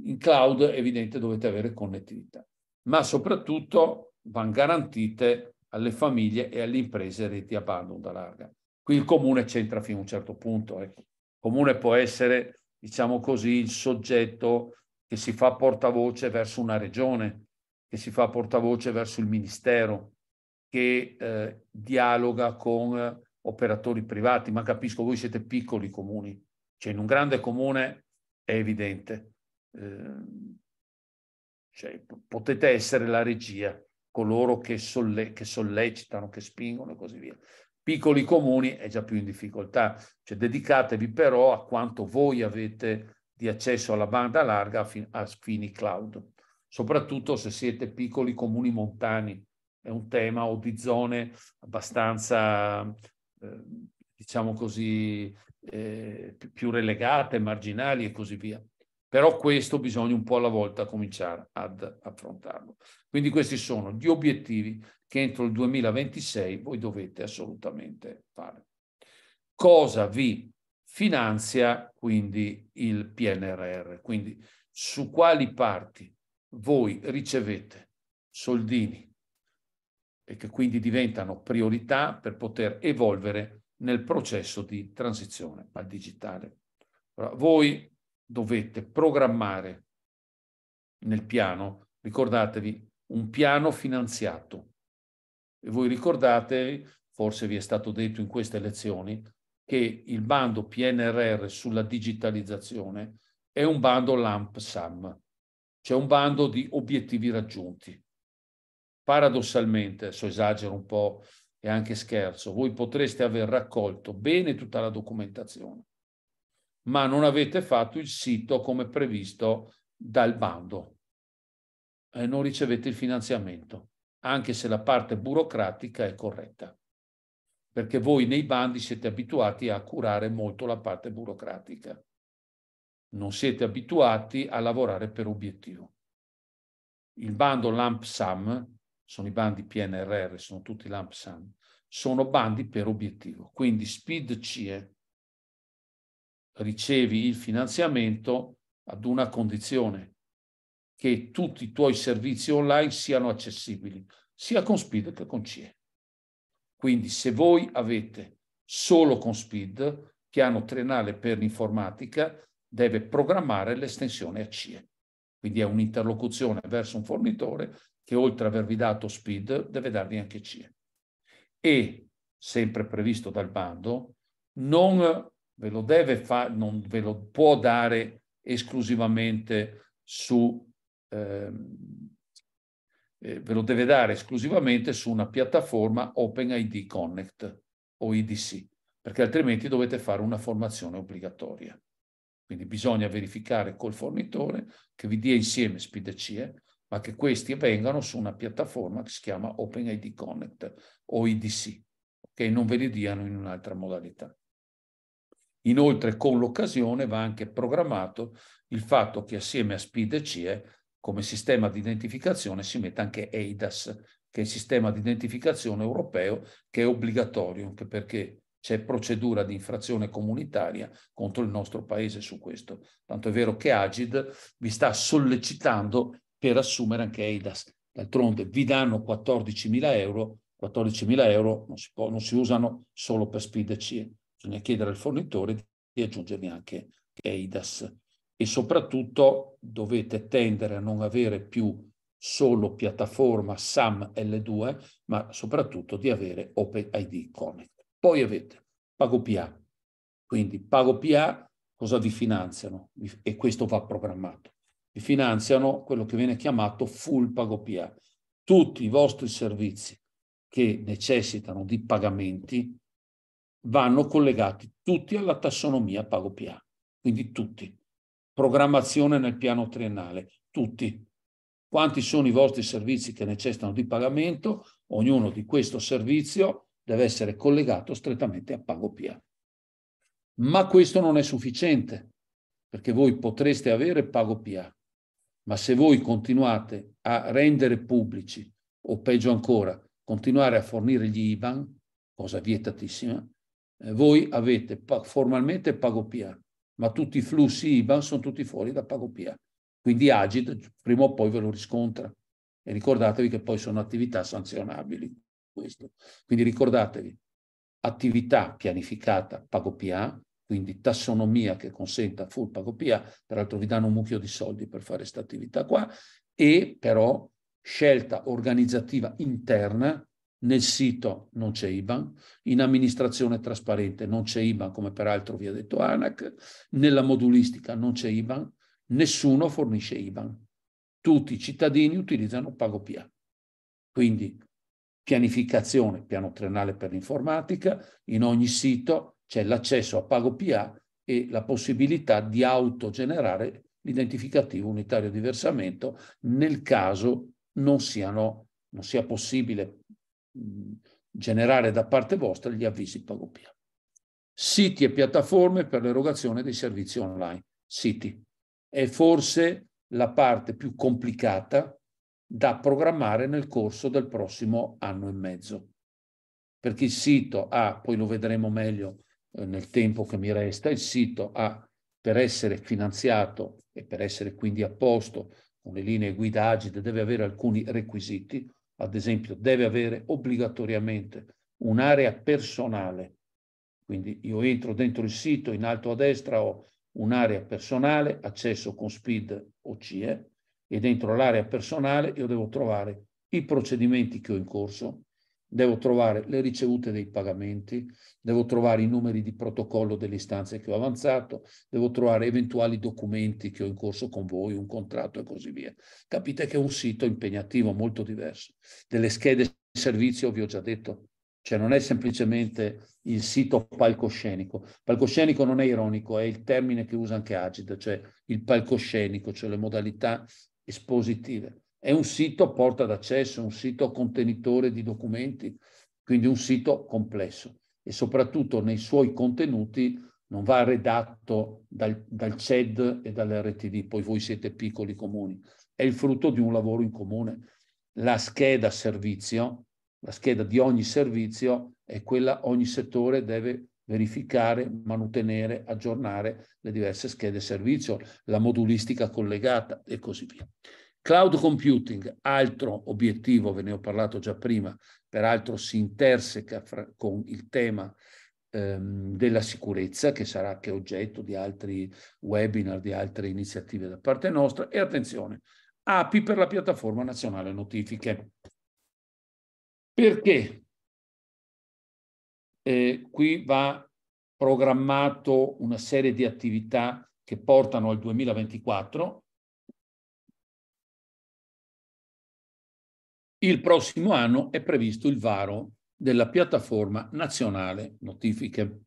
in cloud è evidente dovete avere connettività, ma soprattutto vanno garantite alle famiglie e alle imprese reti a bando da larga. Qui il comune c'entra fino a un certo punto. Ecco. Eh. Il comune può essere, diciamo così, il soggetto che si fa portavoce verso una regione, che si fa portavoce verso il ministero, che eh, dialoga con operatori privati, ma capisco voi siete piccoli comuni, cioè in un grande comune è evidente. Ehm, cioè, potete essere la regia, coloro che, solle, che sollecitano, che spingono e così via. Piccoli comuni è già più in difficoltà, cioè dedicatevi però a quanto voi avete di accesso alla banda larga a fini cloud, soprattutto se siete piccoli comuni montani, è un tema o di zone abbastanza, eh, diciamo così, eh, più relegate, marginali e così via. Però questo bisogna un po' alla volta cominciare ad affrontarlo. Quindi questi sono gli obiettivi che entro il 2026 voi dovete assolutamente fare. Cosa vi finanzia quindi il PNRR? Quindi su quali parti voi ricevete soldini e che quindi diventano priorità per poter evolvere nel processo di transizione al digitale. Allora, voi dovete programmare nel piano, ricordatevi, un piano finanziato. E voi ricordate, forse vi è stato detto in queste lezioni, che il bando PNRR sulla digitalizzazione è un bando lamp SAM, cioè un bando di obiettivi raggiunti. Paradossalmente, adesso esagero un po' e anche scherzo, voi potreste aver raccolto bene tutta la documentazione, ma non avete fatto il sito come previsto dal bando e eh, non ricevete il finanziamento, anche se la parte burocratica è corretta, perché voi nei bandi siete abituati a curare molto la parte burocratica, non siete abituati a lavorare per obiettivo. Il bando lump SAM, sono i bandi PNRR, sono tutti lump SAM, sono bandi per obiettivo, quindi Speed CIE, ricevi il finanziamento ad una condizione, che tutti i tuoi servizi online siano accessibili, sia con SPID che con CIE. Quindi se voi avete solo con SPID, piano triennale per l'informatica, deve programmare l'estensione a CIE. Quindi è un'interlocuzione verso un fornitore che oltre ad avervi dato SPID deve darvi anche CIE. E, sempre previsto dal bando, non ve lo deve fare, non ve lo può dare esclusivamente su, ehm, eh, ve lo deve dare esclusivamente su una piattaforma OpenID Connect o IDC, perché altrimenti dovete fare una formazione obbligatoria. Quindi bisogna verificare col fornitore che vi dia insieme SPIDCE, eh, ma che questi vengano su una piattaforma che si chiama OpenID Connect o IDC, che non ve li diano in un'altra modalità. Inoltre con l'occasione va anche programmato il fatto che assieme a Speed e CIE come sistema di identificazione si metta anche EIDAS, che è il sistema di identificazione europeo che è obbligatorio anche perché c'è procedura di infrazione comunitaria contro il nostro paese su questo. Tanto è vero che Agid vi sta sollecitando per assumere anche EIDAS. D'altronde vi danno 14.000 euro, 14.000 euro non si, può, non si usano solo per Speed e CIE bisogna chiedere al fornitore di aggiungervi anche EIDAS e soprattutto dovete tendere a non avere più solo piattaforma SAM L2, ma soprattutto di avere OpenID Connect. Poi avete PagoPA, quindi PagoPA cosa vi finanziano? E questo va programmato. Vi finanziano quello che viene chiamato full PagoPA. Tutti i vostri servizi che necessitano di pagamenti, vanno collegati tutti alla tassonomia pago PA, quindi tutti. Programmazione nel piano triennale, tutti. Quanti sono i vostri servizi che necessitano di pagamento? Ognuno di questo servizio deve essere collegato strettamente a pago PA. Ma questo non è sufficiente, perché voi potreste avere pago PA, ma se voi continuate a rendere pubblici, o peggio ancora, continuare a fornire gli IBAN, cosa vietatissima, eh, voi avete formalmente PagoPA, ma tutti i flussi IBAN sono tutti fuori da PagoPA. Quindi Agit prima o poi ve lo riscontra. E ricordatevi che poi sono attività sanzionabili. Questo. Quindi ricordatevi, attività pianificata PagoPA, quindi tassonomia che consenta full PagoPA, peraltro vi danno un mucchio di soldi per fare questa attività qua, e però scelta organizzativa interna nel sito non c'è IBAN, in amministrazione trasparente non c'è IBAN, come peraltro vi ha detto ANAC, nella modulistica non c'è IBAN, nessuno fornisce IBAN. Tutti i cittadini utilizzano PagoPA. Quindi pianificazione, piano triennale per l'informatica, in ogni sito c'è l'accesso a PagoPA e la possibilità di autogenerare l'identificativo unitario di versamento nel caso non, siano, non sia possibile generare da parte vostra gli avvisi pagoPA. Siti e piattaforme per l'erogazione dei servizi online. Siti. È forse la parte più complicata da programmare nel corso del prossimo anno e mezzo. Perché il sito ha, poi lo vedremo meglio eh, nel tempo che mi resta, il sito ha per essere finanziato e per essere quindi a posto con le linee guida agide deve avere alcuni requisiti ad esempio, deve avere obbligatoriamente un'area personale. Quindi io entro dentro il sito, in alto a destra ho un'area personale, accesso con SPID o CE, e dentro l'area personale io devo trovare i procedimenti che ho in corso, devo trovare le ricevute dei pagamenti, devo trovare i numeri di protocollo delle istanze che ho avanzato, devo trovare eventuali documenti che ho in corso con voi, un contratto e così via. Capite che è un sito impegnativo molto diverso. Delle schede di servizio vi ho già detto, cioè non è semplicemente il sito palcoscenico. Palcoscenico non è ironico, è il termine che usa anche Agid, cioè il palcoscenico, cioè le modalità espositive è un sito porta d'accesso, un sito contenitore di documenti, quindi un sito complesso e soprattutto nei suoi contenuti non va redatto dal, dal CED e dall'RTD, poi voi siete piccoli comuni, è il frutto di un lavoro in comune. La scheda servizio, la scheda di ogni servizio è quella ogni settore deve verificare, mantenere, aggiornare le diverse schede servizio, la modulistica collegata e così via. Cloud computing, altro obiettivo, ve ne ho parlato già prima, peraltro si interseca fra, con il tema ehm, della sicurezza che sarà anche oggetto di altri webinar, di altre iniziative da parte nostra e attenzione, API per la piattaforma nazionale notifiche. Perché? Eh, qui va programmato una serie di attività che portano al 2024 Il prossimo anno è previsto il varo della piattaforma nazionale notifiche.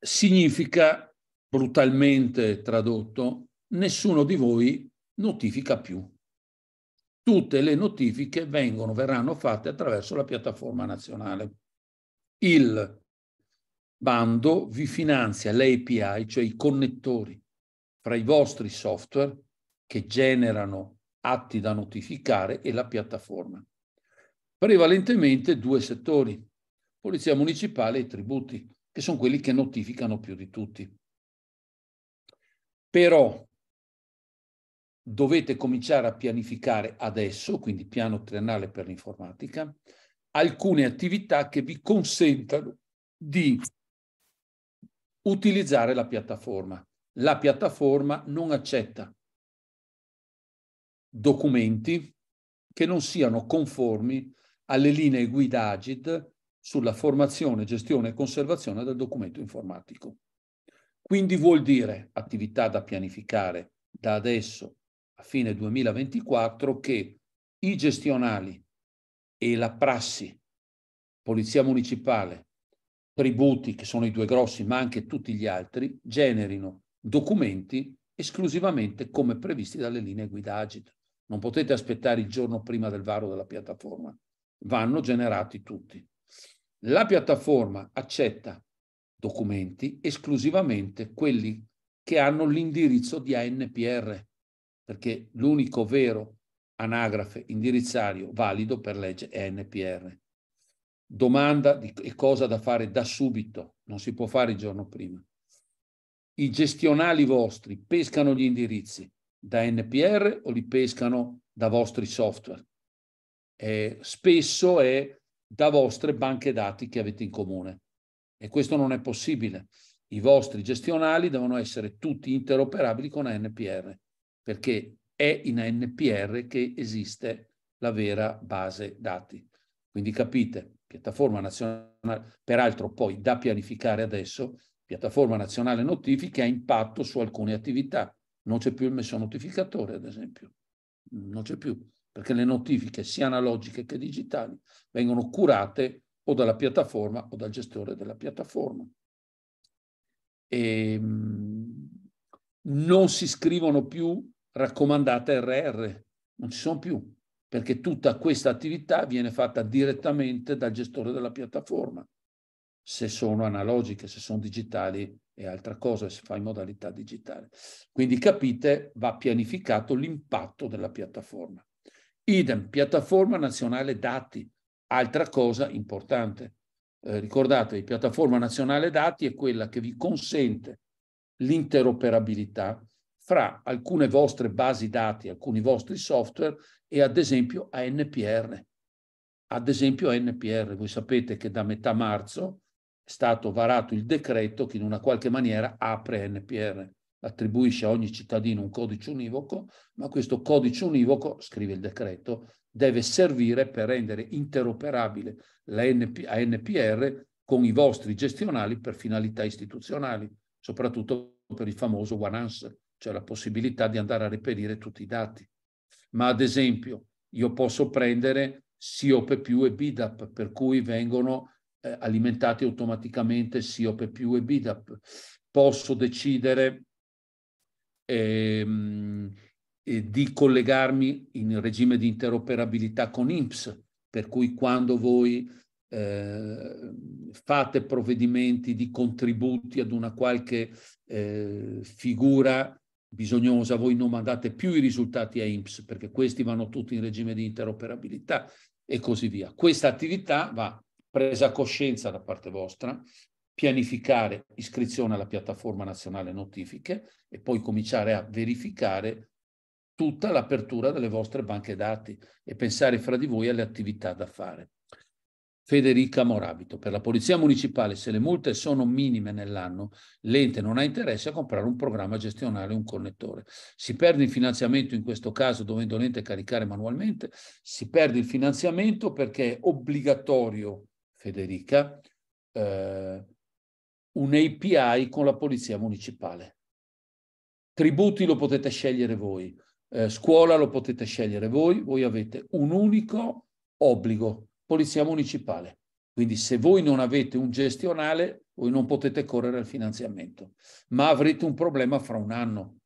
Significa, brutalmente tradotto, nessuno di voi notifica più. Tutte le notifiche vengono, verranno fatte attraverso la piattaforma nazionale. Il bando vi finanzia le API, cioè i connettori fra i vostri software che generano atti da notificare e la piattaforma. Prevalentemente due settori, polizia municipale e tributi, che sono quelli che notificano più di tutti. Però dovete cominciare a pianificare adesso, quindi piano triennale per l'informatica, alcune attività che vi consentano di utilizzare la piattaforma. La piattaforma non accetta documenti che non siano conformi alle linee guida AGID sulla formazione, gestione e conservazione del documento informatico. Quindi vuol dire attività da pianificare da adesso a fine 2024 che i gestionali e la prassi, polizia municipale, tributi, che sono i due grossi, ma anche tutti gli altri, generino documenti esclusivamente come previsti dalle linee guida AGID. Non potete aspettare il giorno prima del varo della piattaforma. Vanno generati tutti. La piattaforma accetta documenti esclusivamente quelli che hanno l'indirizzo di ANPR, perché l'unico vero anagrafe indirizzario valido per legge è ANPR. Domanda e cosa da fare da subito, non si può fare il giorno prima. I gestionali vostri pescano gli indirizzi, da NPR o li pescano da vostri software. Eh, spesso è da vostre banche dati che avete in comune e questo non è possibile. I vostri gestionali devono essere tutti interoperabili con ANPR perché è in ANPR che esiste la vera base dati. Quindi capite, piattaforma nazionale, peraltro poi da pianificare adesso, piattaforma nazionale notifiche ha impatto su alcune attività non c'è più il messo notificatore, ad esempio, non c'è più, perché le notifiche, sia analogiche che digitali, vengono curate o dalla piattaforma o dal gestore della piattaforma. E, ehm, non si scrivono più raccomandate RR, non ci sono più, perché tutta questa attività viene fatta direttamente dal gestore della piattaforma, se sono analogiche, se sono digitali è altra cosa se fa in modalità digitale. Quindi capite, va pianificato l'impatto della piattaforma. Idem, piattaforma nazionale dati, altra cosa importante. Eh, ricordatevi, piattaforma nazionale dati è quella che vi consente l'interoperabilità fra alcune vostre basi dati, alcuni vostri software e ad esempio ANPR. Ad esempio ANPR, voi sapete che da metà marzo stato varato il decreto che in una qualche maniera apre NPR, attribuisce a ogni cittadino un codice univoco, ma questo codice univoco, scrive il decreto, deve servire per rendere interoperabile la NP- a NPR con i vostri gestionali per finalità istituzionali, soprattutto per il famoso one answer, cioè la possibilità di andare a reperire tutti i dati. Ma ad esempio io posso prendere SIOP più e BIDAP, per cui vengono eh, alimentati automaticamente SIOP più e BIDAP. Posso decidere ehm, eh, di collegarmi in regime di interoperabilità con INPS, per cui quando voi eh, fate provvedimenti di contributi ad una qualche eh, figura bisognosa, voi non mandate più i risultati a INPS, perché questi vanno tutti in regime di interoperabilità e così via. Questa attività va presa coscienza da parte vostra, pianificare iscrizione alla piattaforma nazionale notifiche e poi cominciare a verificare tutta l'apertura delle vostre banche dati e pensare fra di voi alle attività da fare. Federica Morabito, per la Polizia Municipale, se le multe sono minime nell'anno, l'ente non ha interesse a comprare un programma gestionale un connettore. Si perde il finanziamento in questo caso dovendo l'ente caricare manualmente, si perde il finanziamento perché è obbligatorio Federica, eh, un API con la polizia municipale. Tributi lo potete scegliere voi, eh, scuola lo potete scegliere voi, voi avete un unico obbligo, polizia municipale. Quindi se voi non avete un gestionale, voi non potete correre al finanziamento, ma avrete un problema fra un anno.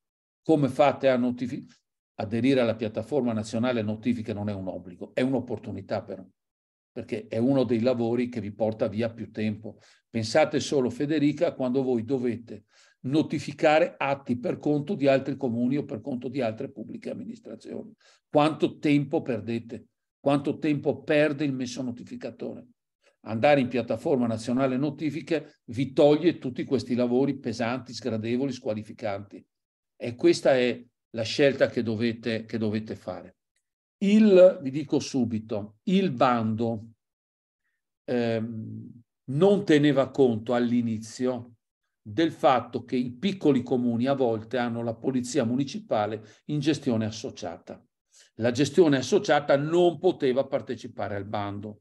Come fate a notificare? Aderire alla piattaforma nazionale notifiche non è un obbligo, è un'opportunità però perché è uno dei lavori che vi porta via più tempo. Pensate solo, Federica, quando voi dovete notificare atti per conto di altri comuni o per conto di altre pubbliche amministrazioni. Quanto tempo perdete? Quanto tempo perde il messo notificatore? Andare in piattaforma nazionale notifiche vi toglie tutti questi lavori pesanti, sgradevoli, squalificanti. E questa è la scelta che dovete, che dovete fare. Il, vi dico subito, il bando ehm, non teneva conto all'inizio del fatto che i piccoli comuni a volte hanno la polizia municipale in gestione associata. La gestione associata non poteva partecipare al bando,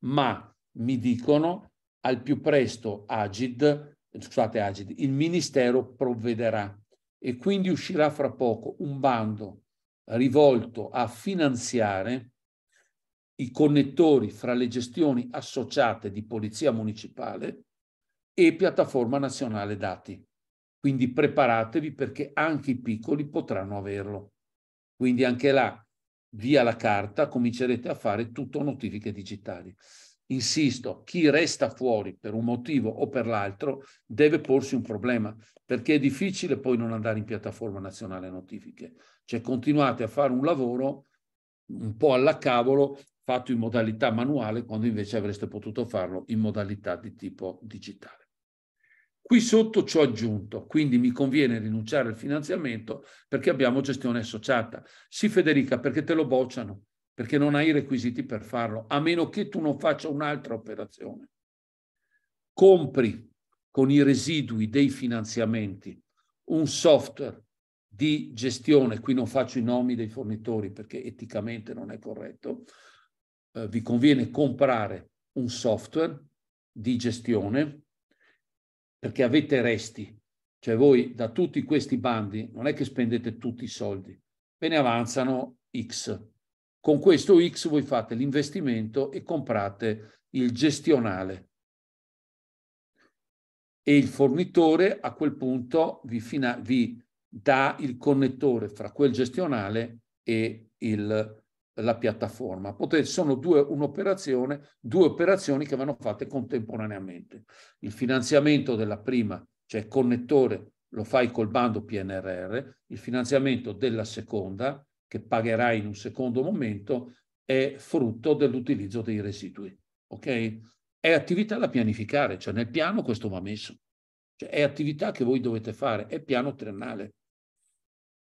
ma mi dicono al più presto Agid, scusate Agid, il Ministero provvederà e quindi uscirà fra poco un bando rivolto a finanziare i connettori fra le gestioni associate di Polizia Municipale e Piattaforma Nazionale Dati. Quindi preparatevi perché anche i piccoli potranno averlo. Quindi anche là, via la carta, comincerete a fare tutto notifiche digitali. Insisto, chi resta fuori per un motivo o per l'altro deve porsi un problema, perché è difficile poi non andare in piattaforma nazionale notifiche. Cioè continuate a fare un lavoro un po' alla cavolo fatto in modalità manuale quando invece avreste potuto farlo in modalità di tipo digitale. Qui sotto ci ho aggiunto, quindi mi conviene rinunciare al finanziamento perché abbiamo gestione associata. Sì Federica, perché te lo bocciano? perché non hai i requisiti per farlo, a meno che tu non faccia un'altra operazione. Compri con i residui dei finanziamenti un software di gestione, qui non faccio i nomi dei fornitori perché eticamente non è corretto, eh, vi conviene comprare un software di gestione perché avete resti, cioè voi da tutti questi bandi non è che spendete tutti i soldi, ve ne avanzano X, con questo X voi fate l'investimento e comprate il gestionale. E il fornitore a quel punto vi, vi dà il connettore fra quel gestionale e il, la piattaforma. Potete, sono due, un'operazione, due operazioni che vanno fatte contemporaneamente. Il finanziamento della prima, cioè connettore, lo fai col bando PNRR, il finanziamento della seconda che pagherai in un secondo momento è frutto dell'utilizzo dei residui. Ok? È attività da pianificare, cioè nel piano questo va messo. Cioè è attività che voi dovete fare, è piano triennale.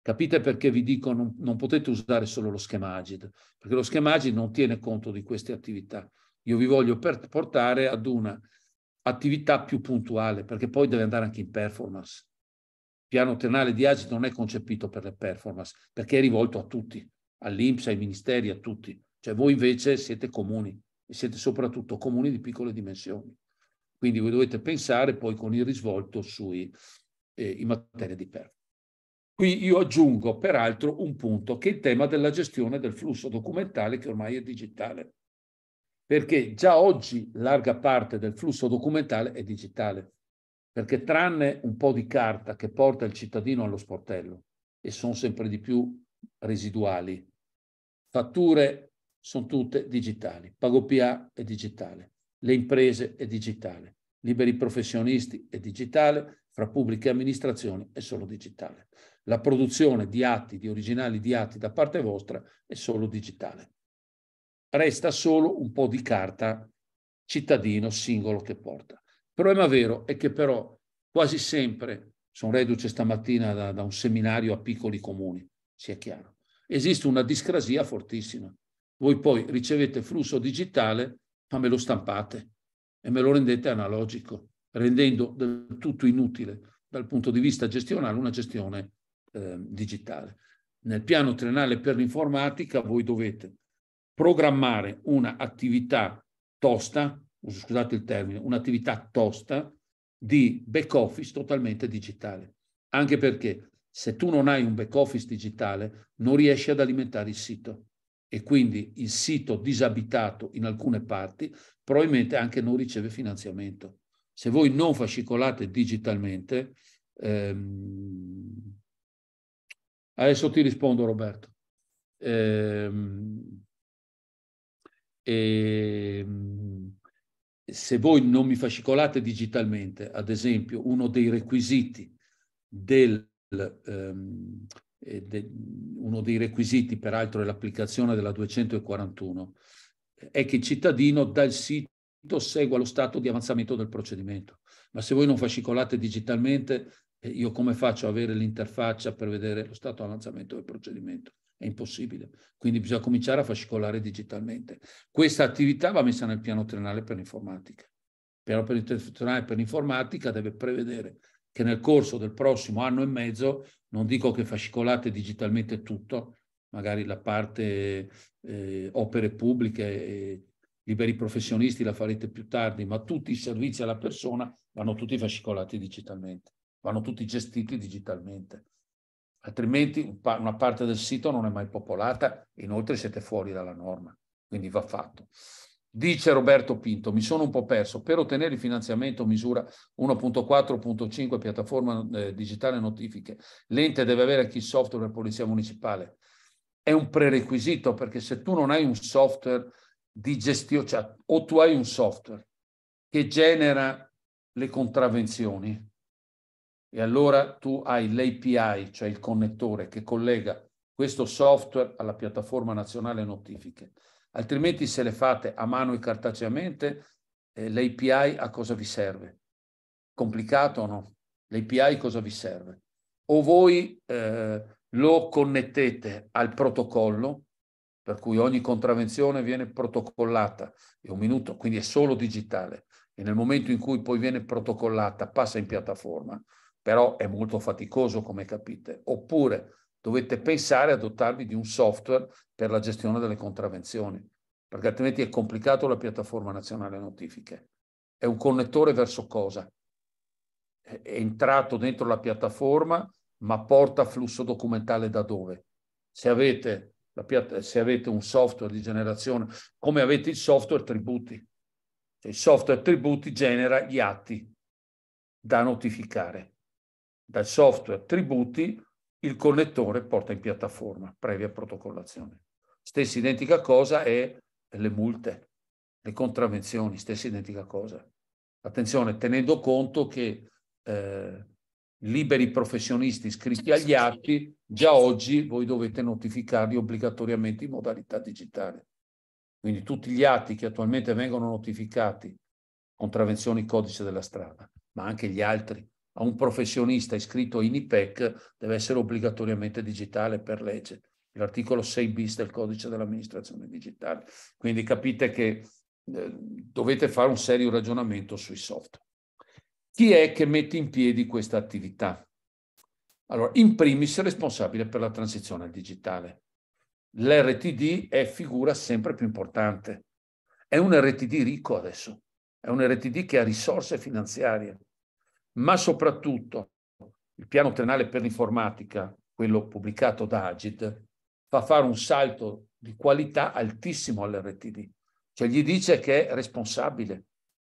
Capite perché vi dico non, non potete usare solo lo schema AGID, perché lo schema AGID non tiene conto di queste attività. Io vi voglio portare ad una attività più puntuale, perché poi deve andare anche in performance piano triennale di AGI non è concepito per le performance, perché è rivolto a tutti, all'Inps, ai ministeri, a tutti. Cioè voi invece siete comuni e siete soprattutto comuni di piccole dimensioni. Quindi voi dovete pensare poi con il risvolto sui, eh, in materia di performance. Qui io aggiungo peraltro un punto che è il tema della gestione del flusso documentale che ormai è digitale, perché già oggi larga parte del flusso documentale è digitale perché tranne un po' di carta che porta il cittadino allo sportello, e sono sempre di più residuali, fatture sono tutte digitali, PagoPA è digitale, le imprese è digitale, liberi professionisti è digitale, fra pubbliche amministrazioni è solo digitale. La produzione di atti, di originali di atti da parte vostra è solo digitale. Resta solo un po' di carta cittadino singolo che porta problema vero è che però quasi sempre, sono reduce stamattina da, da un seminario a piccoli comuni, sia chiaro, esiste una discrasia fortissima. Voi poi ricevete flusso digitale, ma me lo stampate e me lo rendete analogico, rendendo del tutto inutile dal punto di vista gestionale una gestione eh, digitale. Nel piano triennale per l'informatica voi dovete programmare un'attività tosta, scusate il termine, un'attività tosta di back office totalmente digitale. Anche perché se tu non hai un back office digitale non riesci ad alimentare il sito e quindi il sito disabitato in alcune parti probabilmente anche non riceve finanziamento. Se voi non fascicolate digitalmente, ehm... adesso ti rispondo Roberto. Ehm... Ehm se voi non mi fascicolate digitalmente, ad esempio, uno dei requisiti del, ehm, eh, de, uno dei requisiti, peraltro, dell'applicazione della 241, è che il cittadino dal sito segua lo stato di avanzamento del procedimento. Ma se voi non fascicolate digitalmente, eh, io come faccio ad avere l'interfaccia per vedere lo stato di avanzamento del procedimento? È impossibile. Quindi bisogna cominciare a fascicolare digitalmente. Questa attività va messa nel piano triennale per l'informatica. Il piano triennale per l'informatica deve prevedere che nel corso del prossimo anno e mezzo, non dico che fascicolate digitalmente tutto, magari la parte eh, opere pubbliche e eh, liberi professionisti la farete più tardi, ma tutti i servizi alla persona vanno tutti fascicolati digitalmente, vanno tutti gestiti digitalmente altrimenti una parte del sito non è mai popolata inoltre siete fuori dalla norma, quindi va fatto. Dice Roberto Pinto, mi sono un po' perso, per ottenere il finanziamento misura 1.4.5 piattaforma eh, digitale notifiche, l'ente deve avere anche il software per Polizia Municipale. È un prerequisito perché se tu non hai un software di gestione, cioè o tu hai un software che genera le contravvenzioni, e allora tu hai l'API, cioè il connettore che collega questo software alla piattaforma nazionale notifiche. Altrimenti se le fate a mano e cartaceamente, eh, l'API a cosa vi serve? Complicato o no? L'API cosa vi serve? O voi eh, lo connettete al protocollo, per cui ogni contravvenzione viene protocollata, è un minuto, quindi è solo digitale, e nel momento in cui poi viene protocollata passa in piattaforma, però è molto faticoso come capite. Oppure dovete pensare a dotarvi di un software per la gestione delle contravenzioni, perché altrimenti è complicato la piattaforma nazionale notifiche. È un connettore verso cosa? È entrato dentro la piattaforma, ma porta flusso documentale da dove? Se avete, piatta, se avete un software di generazione, come avete il software tributi. Il software tributi genera gli atti da notificare dal software tributi il connettore porta in piattaforma previa protocollazione. Stessa identica cosa è le multe, le contravvenzioni, stessa identica cosa. Attenzione, tenendo conto che eh, liberi professionisti iscritti agli atti, già oggi voi dovete notificarli obbligatoriamente in modalità digitale. Quindi tutti gli atti che attualmente vengono notificati, contravvenzioni codice della strada, ma anche gli altri a un professionista iscritto in IPEC deve essere obbligatoriamente digitale per legge, l'articolo 6 bis del codice dell'amministrazione digitale. Quindi capite che eh, dovete fare un serio ragionamento sui software. Chi è che mette in piedi questa attività? Allora, in primis è responsabile per la transizione al digitale. L'RTD è figura sempre più importante. È un RTD ricco adesso, è un RTD che ha risorse finanziarie ma soprattutto il piano triennale per l'informatica, quello pubblicato da Agid, fa fare un salto di qualità altissimo all'RTD. Cioè gli dice che è responsabile,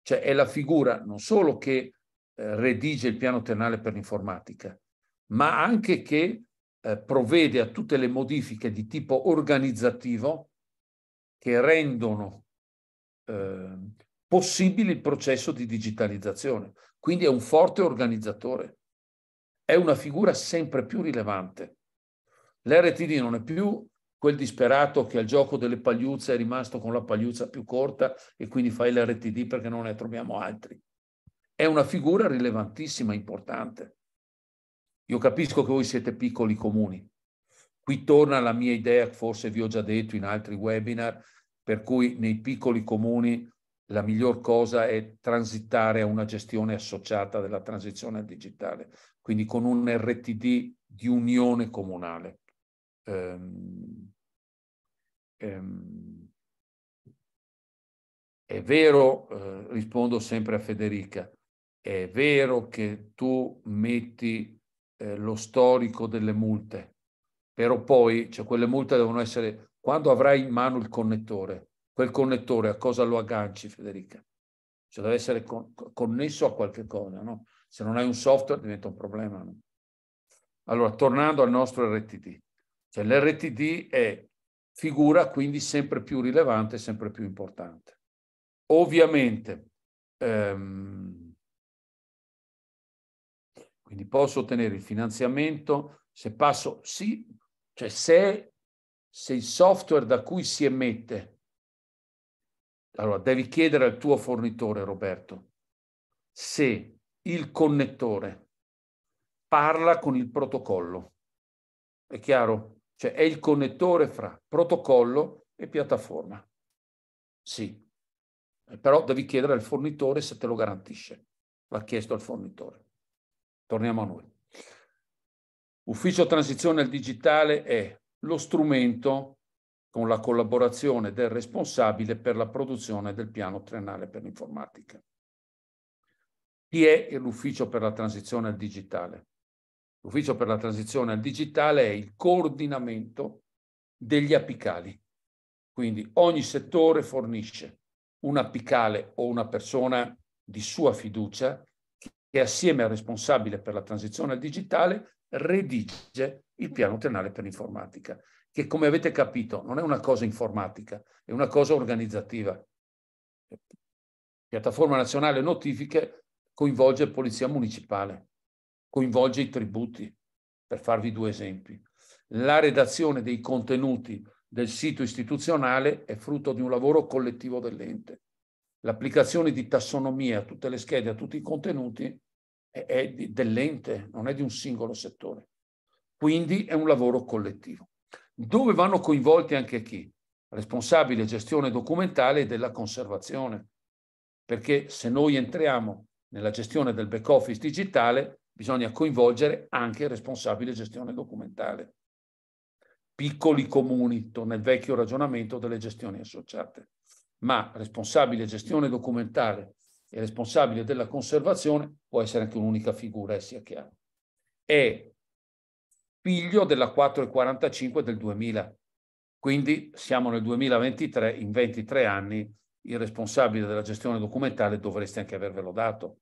cioè è la figura non solo che eh, redige il piano triennale per l'informatica, ma anche che eh, provvede a tutte le modifiche di tipo organizzativo che rendono eh, possibile il processo di digitalizzazione. Quindi è un forte organizzatore, è una figura sempre più rilevante. L'RTD non è più quel disperato che al gioco delle pagliuzze è rimasto con la pagliuzza più corta e quindi fai l'RTD perché non ne troviamo altri. È una figura rilevantissima, importante. Io capisco che voi siete piccoli comuni. Qui torna la mia idea, forse vi ho già detto in altri webinar, per cui nei piccoli comuni la miglior cosa è transitare a una gestione associata della transizione al digitale, quindi con un RTD di unione comunale. Um, um, è vero, eh, rispondo sempre a Federica, è vero che tu metti eh, lo storico delle multe, però poi cioè, quelle multe devono essere, quando avrai in mano il connettore, Quel connettore a cosa lo agganci, Federica? Cioè deve essere con, connesso a qualche cosa, no? Se non hai un software diventa un problema. No? Allora, tornando al nostro RTD. Cioè l'RTD è figura quindi sempre più rilevante, sempre più importante. Ovviamente, ehm, quindi posso ottenere il finanziamento se passo, sì, cioè se, se il software da cui si emette allora, devi chiedere al tuo fornitore, Roberto, se il connettore parla con il protocollo. È chiaro? Cioè è il connettore fra protocollo e piattaforma. Sì. Eh, però devi chiedere al fornitore se te lo garantisce. Va chiesto al fornitore. Torniamo a noi. Ufficio transizione al digitale è lo strumento con la collaborazione del responsabile per la produzione del piano triennale per l'informatica. Chi è l'Ufficio per la transizione al digitale? L'Ufficio per la transizione al digitale è il coordinamento degli apicali. Quindi ogni settore fornisce un apicale o una persona di sua fiducia che assieme al responsabile per la transizione al digitale redige il piano triennale per l'informatica che come avete capito non è una cosa informatica, è una cosa organizzativa. Piattaforma nazionale notifiche coinvolge polizia municipale, coinvolge i tributi, per farvi due esempi. La redazione dei contenuti del sito istituzionale è frutto di un lavoro collettivo dell'ente. L'applicazione di tassonomia a tutte le schede, a tutti i contenuti, è dell'ente, non è di un singolo settore. Quindi è un lavoro collettivo dove vanno coinvolti anche chi? Responsabile gestione documentale e della conservazione. Perché se noi entriamo nella gestione del back office digitale, bisogna coinvolgere anche il responsabile gestione documentale. Piccoli comuni, nel vecchio ragionamento delle gestioni associate. Ma responsabile gestione documentale e responsabile della conservazione può essere anche un'unica figura, eh, sia chiaro. È piglio della 4,45 del 2000. Quindi siamo nel 2023, in 23 anni il responsabile della gestione documentale dovreste anche avervelo dato.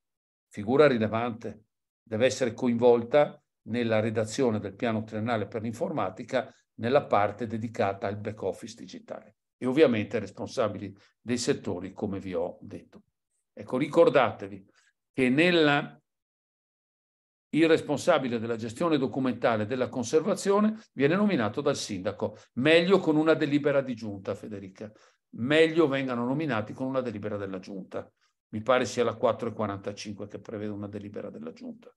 Figura rilevante, deve essere coinvolta nella redazione del piano triennale per l'informatica nella parte dedicata al back office digitale e ovviamente responsabili dei settori come vi ho detto. Ecco, ricordatevi che nella il responsabile della gestione documentale e della conservazione viene nominato dal sindaco, meglio con una delibera di giunta, Federica. Meglio vengano nominati con una delibera della giunta. Mi pare sia la 445 che prevede una delibera della giunta.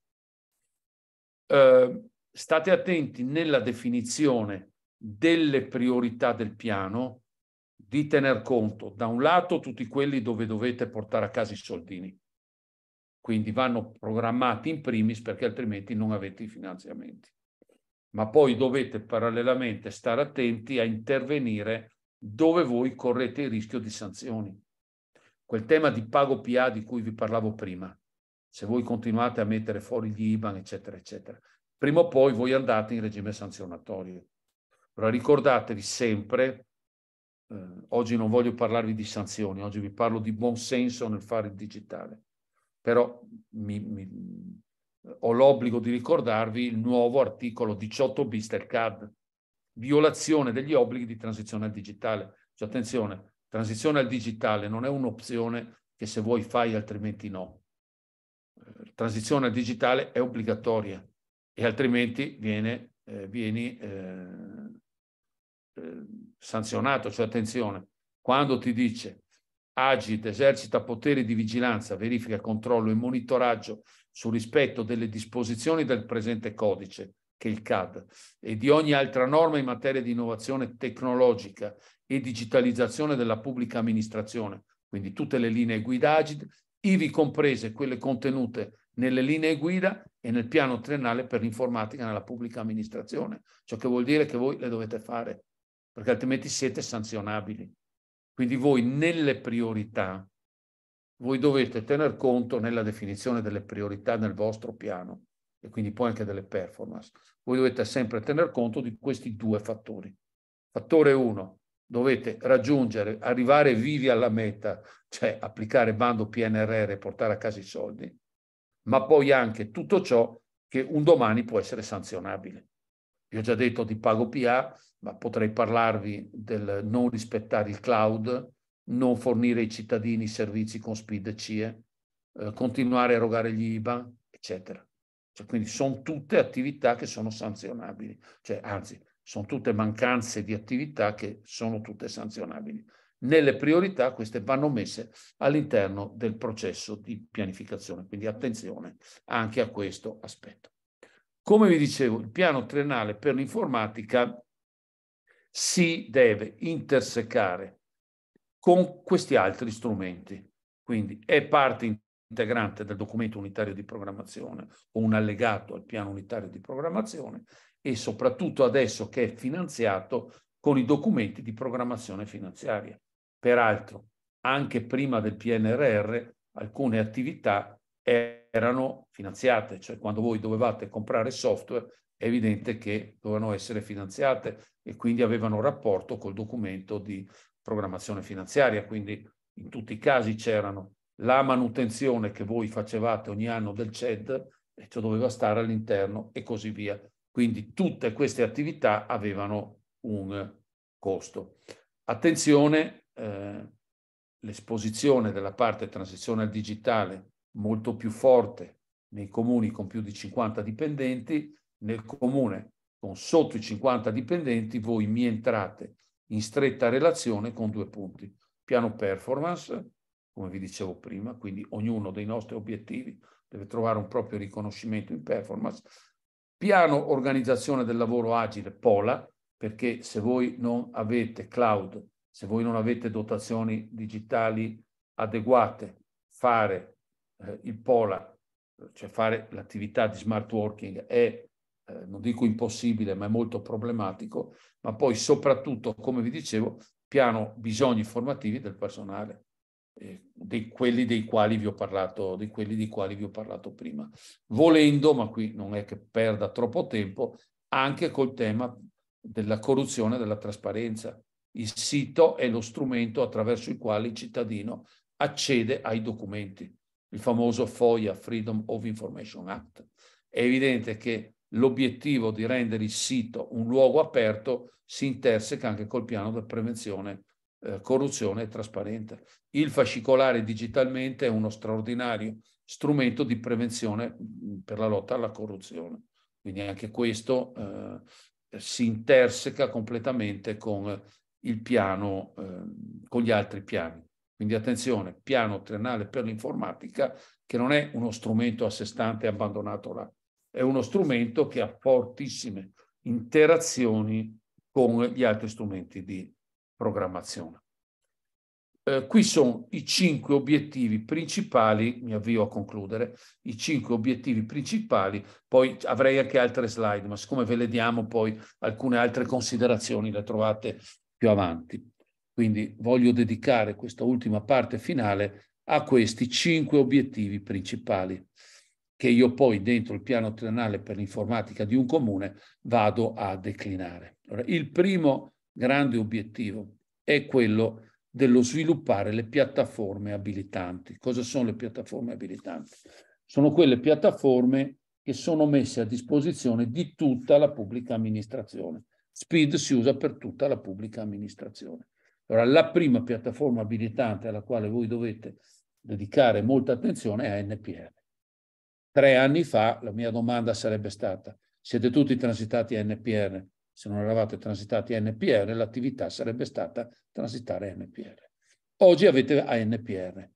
Eh, state attenti nella definizione delle priorità del piano di tener conto, da un lato, tutti quelli dove dovete portare a casa i soldini, quindi vanno programmati in primis perché altrimenti non avete i finanziamenti. Ma poi dovete parallelamente stare attenti a intervenire dove voi correte il rischio di sanzioni. Quel tema di pago PA di cui vi parlavo prima, se voi continuate a mettere fuori gli IBAN, eccetera, eccetera, prima o poi voi andate in regime sanzionatorio. Ora ricordatevi sempre, eh, oggi non voglio parlarvi di sanzioni, oggi vi parlo di buon senso nel fare il digitale però mi, mi, ho l'obbligo di ricordarvi il nuovo articolo 18 bis del CAD, violazione degli obblighi di transizione al digitale. Cioè, attenzione, transizione al digitale non è un'opzione che se vuoi fai altrimenti no. Eh, transizione al digitale è obbligatoria e altrimenti viene, eh, vieni eh, eh, sanzionato. Cioè, attenzione, quando ti dice Agid esercita poteri di vigilanza, verifica, controllo e monitoraggio sul rispetto delle disposizioni del presente codice, che è il CAD, e di ogni altra norma in materia di innovazione tecnologica e digitalizzazione della pubblica amministrazione, quindi tutte le linee guida Agid, ivi comprese quelle contenute nelle linee guida e nel piano triennale per l'informatica nella pubblica amministrazione, ciò che vuol dire che voi le dovete fare, perché altrimenti siete sanzionabili. Quindi voi nelle priorità, voi dovete tener conto nella definizione delle priorità nel vostro piano e quindi poi anche delle performance. Voi dovete sempre tener conto di questi due fattori. Fattore 1, dovete raggiungere, arrivare vivi alla meta, cioè applicare bando PNRR e portare a casa i soldi, ma poi anche tutto ciò che un domani può essere sanzionabile. Vi ho già detto di PagoPA, ma potrei parlarvi del non rispettare il cloud, non fornire ai cittadini servizi con SPID CIE, eh, continuare a erogare gli IBAN, eccetera. Cioè, quindi sono tutte attività che sono sanzionabili, cioè, anzi, sono tutte mancanze di attività che sono tutte sanzionabili. Nelle priorità queste vanno messe all'interno del processo di pianificazione, quindi attenzione anche a questo aspetto. Come vi dicevo, il piano triennale per l'informatica si deve intersecare con questi altri strumenti. Quindi è parte integrante del documento unitario di programmazione o un allegato al piano unitario di programmazione e soprattutto adesso che è finanziato con i documenti di programmazione finanziaria. Peraltro, anche prima del PNRR, alcune attività erano erano finanziate, cioè quando voi dovevate comprare software è evidente che dovevano essere finanziate e quindi avevano rapporto col documento di programmazione finanziaria, quindi in tutti i casi c'erano la manutenzione che voi facevate ogni anno del CED e ciò doveva stare all'interno e così via. Quindi tutte queste attività avevano un costo. Attenzione, eh, l'esposizione della parte transizione al digitale molto più forte nei comuni con più di 50 dipendenti, nel comune con sotto i 50 dipendenti voi mi entrate in stretta relazione con due punti. Piano performance, come vi dicevo prima, quindi ognuno dei nostri obiettivi deve trovare un proprio riconoscimento in performance. Piano organizzazione del lavoro agile, POLA, perché se voi non avete cloud, se voi non avete dotazioni digitali adeguate, fare eh, il POLA, cioè fare l'attività di smart working, è, eh, non dico impossibile, ma è molto problematico, ma poi soprattutto, come vi dicevo, piano bisogni formativi del personale. Eh, di quelli dei quali vi ho parlato, di quelli di quali vi ho parlato prima. Volendo, ma qui non è che perda troppo tempo, anche col tema della corruzione e della trasparenza. Il sito è lo strumento attraverso il quale il cittadino accede ai documenti il famoso FOIA, Freedom of Information Act. È evidente che l'obiettivo di rendere il sito un luogo aperto si interseca anche col piano di prevenzione eh, corruzione e trasparenza. Il fascicolare digitalmente è uno straordinario strumento di prevenzione mm, per la lotta alla corruzione. Quindi anche questo eh, si interseca completamente con il piano, eh, con gli altri piani. Quindi attenzione, piano triennale per l'informatica, che non è uno strumento a sé stante abbandonato là, è uno strumento che ha fortissime interazioni con gli altri strumenti di programmazione. Eh, qui sono i cinque obiettivi principali, mi avvio a concludere, i cinque obiettivi principali, poi avrei anche altre slide, ma siccome ve le diamo poi alcune altre considerazioni le trovate più avanti. Quindi voglio dedicare questa ultima parte finale a questi cinque obiettivi principali che io poi dentro il piano triennale per l'informatica di un comune vado a declinare. Allora, il primo grande obiettivo è quello dello sviluppare le piattaforme abilitanti. Cosa sono le piattaforme abilitanti? Sono quelle piattaforme che sono messe a disposizione di tutta la pubblica amministrazione. SPID si usa per tutta la pubblica amministrazione. Allora, la prima piattaforma abilitante alla quale voi dovete dedicare molta attenzione è NPR. Tre anni fa la mia domanda sarebbe stata, siete tutti transitati a NPR? Se non eravate transitati a NPR, l'attività sarebbe stata transitare a NPR. Oggi avete ANPR.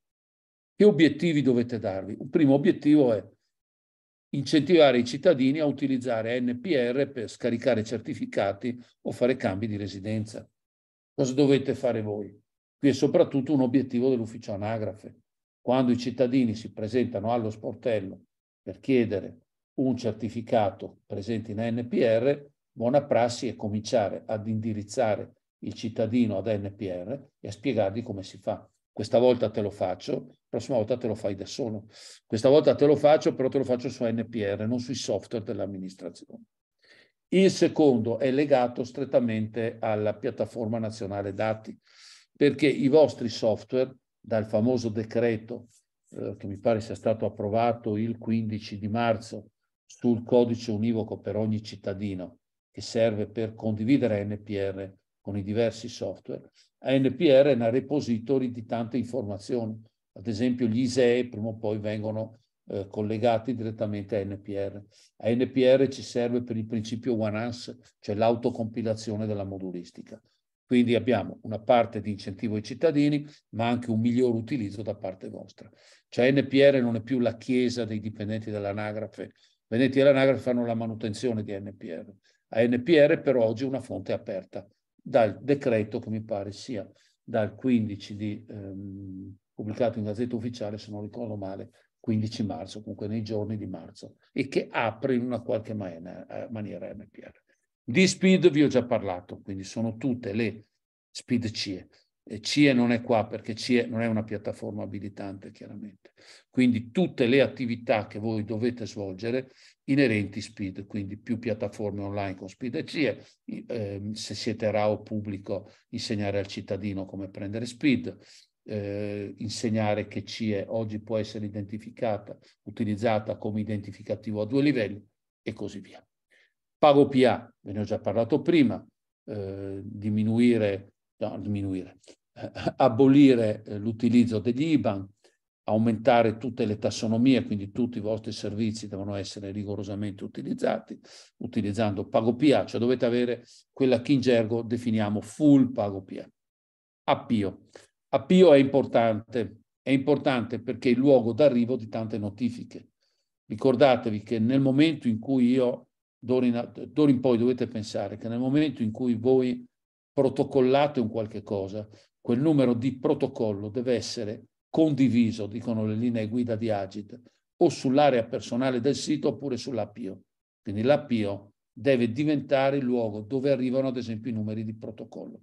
Che obiettivi dovete darvi? Un primo obiettivo è incentivare i cittadini a utilizzare ANPR per scaricare certificati o fare cambi di residenza. Cosa dovete fare voi? Qui è soprattutto un obiettivo dell'ufficio anagrafe. Quando i cittadini si presentano allo sportello per chiedere un certificato presente in NPR, buona prassi è cominciare ad indirizzare il cittadino ad NPR e a spiegargli come si fa. Questa volta te lo faccio, la prossima volta te lo fai da solo. Questa volta te lo faccio, però te lo faccio su NPR, non sui software dell'amministrazione. Il secondo è legato strettamente alla piattaforma nazionale dati, perché i vostri software, dal famoso decreto eh, che mi pare sia stato approvato il 15 di marzo sul codice univoco per ogni cittadino, che serve per condividere NPR con i diversi software, NPR è una repository di tante informazioni. Ad esempio gli ISEE prima o poi vengono eh, collegati direttamente a NPR. A NPR ci serve per il principio One Us, cioè l'autocompilazione della modulistica. Quindi abbiamo una parte di incentivo ai cittadini, ma anche un miglior utilizzo da parte vostra. Cioè NPR non è più la chiesa dei dipendenti dell'anagrafe. I dipendenti dell'anagrafe fanno la manutenzione di NPR. A NPR per oggi è una fonte aperta dal decreto che mi pare sia dal 15 di, ehm, pubblicato in Gazzetta Ufficiale, se non ricordo male, 15 marzo, comunque nei giorni di marzo, e che apre in una qualche eh, maniera MPR. Di speed vi ho già parlato, quindi sono tutte le speed CIE. E CIE non è qua perché CIE non è una piattaforma abilitante, chiaramente. Quindi tutte le attività che voi dovete svolgere inerenti speed, quindi più piattaforme online con speed e CIE, eh, se siete RAO pubblico, insegnare al cittadino come prendere speed, eh, insegnare che CIE oggi può essere identificata, utilizzata come identificativo a due livelli e così via. Pago PA, ve ne ho già parlato prima, eh, diminuire, no, diminuire, eh, abolire l'utilizzo degli IBAN, aumentare tutte le tassonomie, quindi tutti i vostri servizi devono essere rigorosamente utilizzati, utilizzando Pago PA, cioè dovete avere quella che in gergo definiamo full Pago PA. Appio Appio è importante, è importante perché è il luogo d'arrivo di tante notifiche. Ricordatevi che nel momento in cui io, d'ora in, d'ora in poi dovete pensare che nel momento in cui voi protocollate un qualche cosa, quel numero di protocollo deve essere condiviso, dicono le linee guida di Agit, o sull'area personale del sito oppure sull'APIO. Quindi l'APIO deve diventare il luogo dove arrivano ad esempio i numeri di protocollo.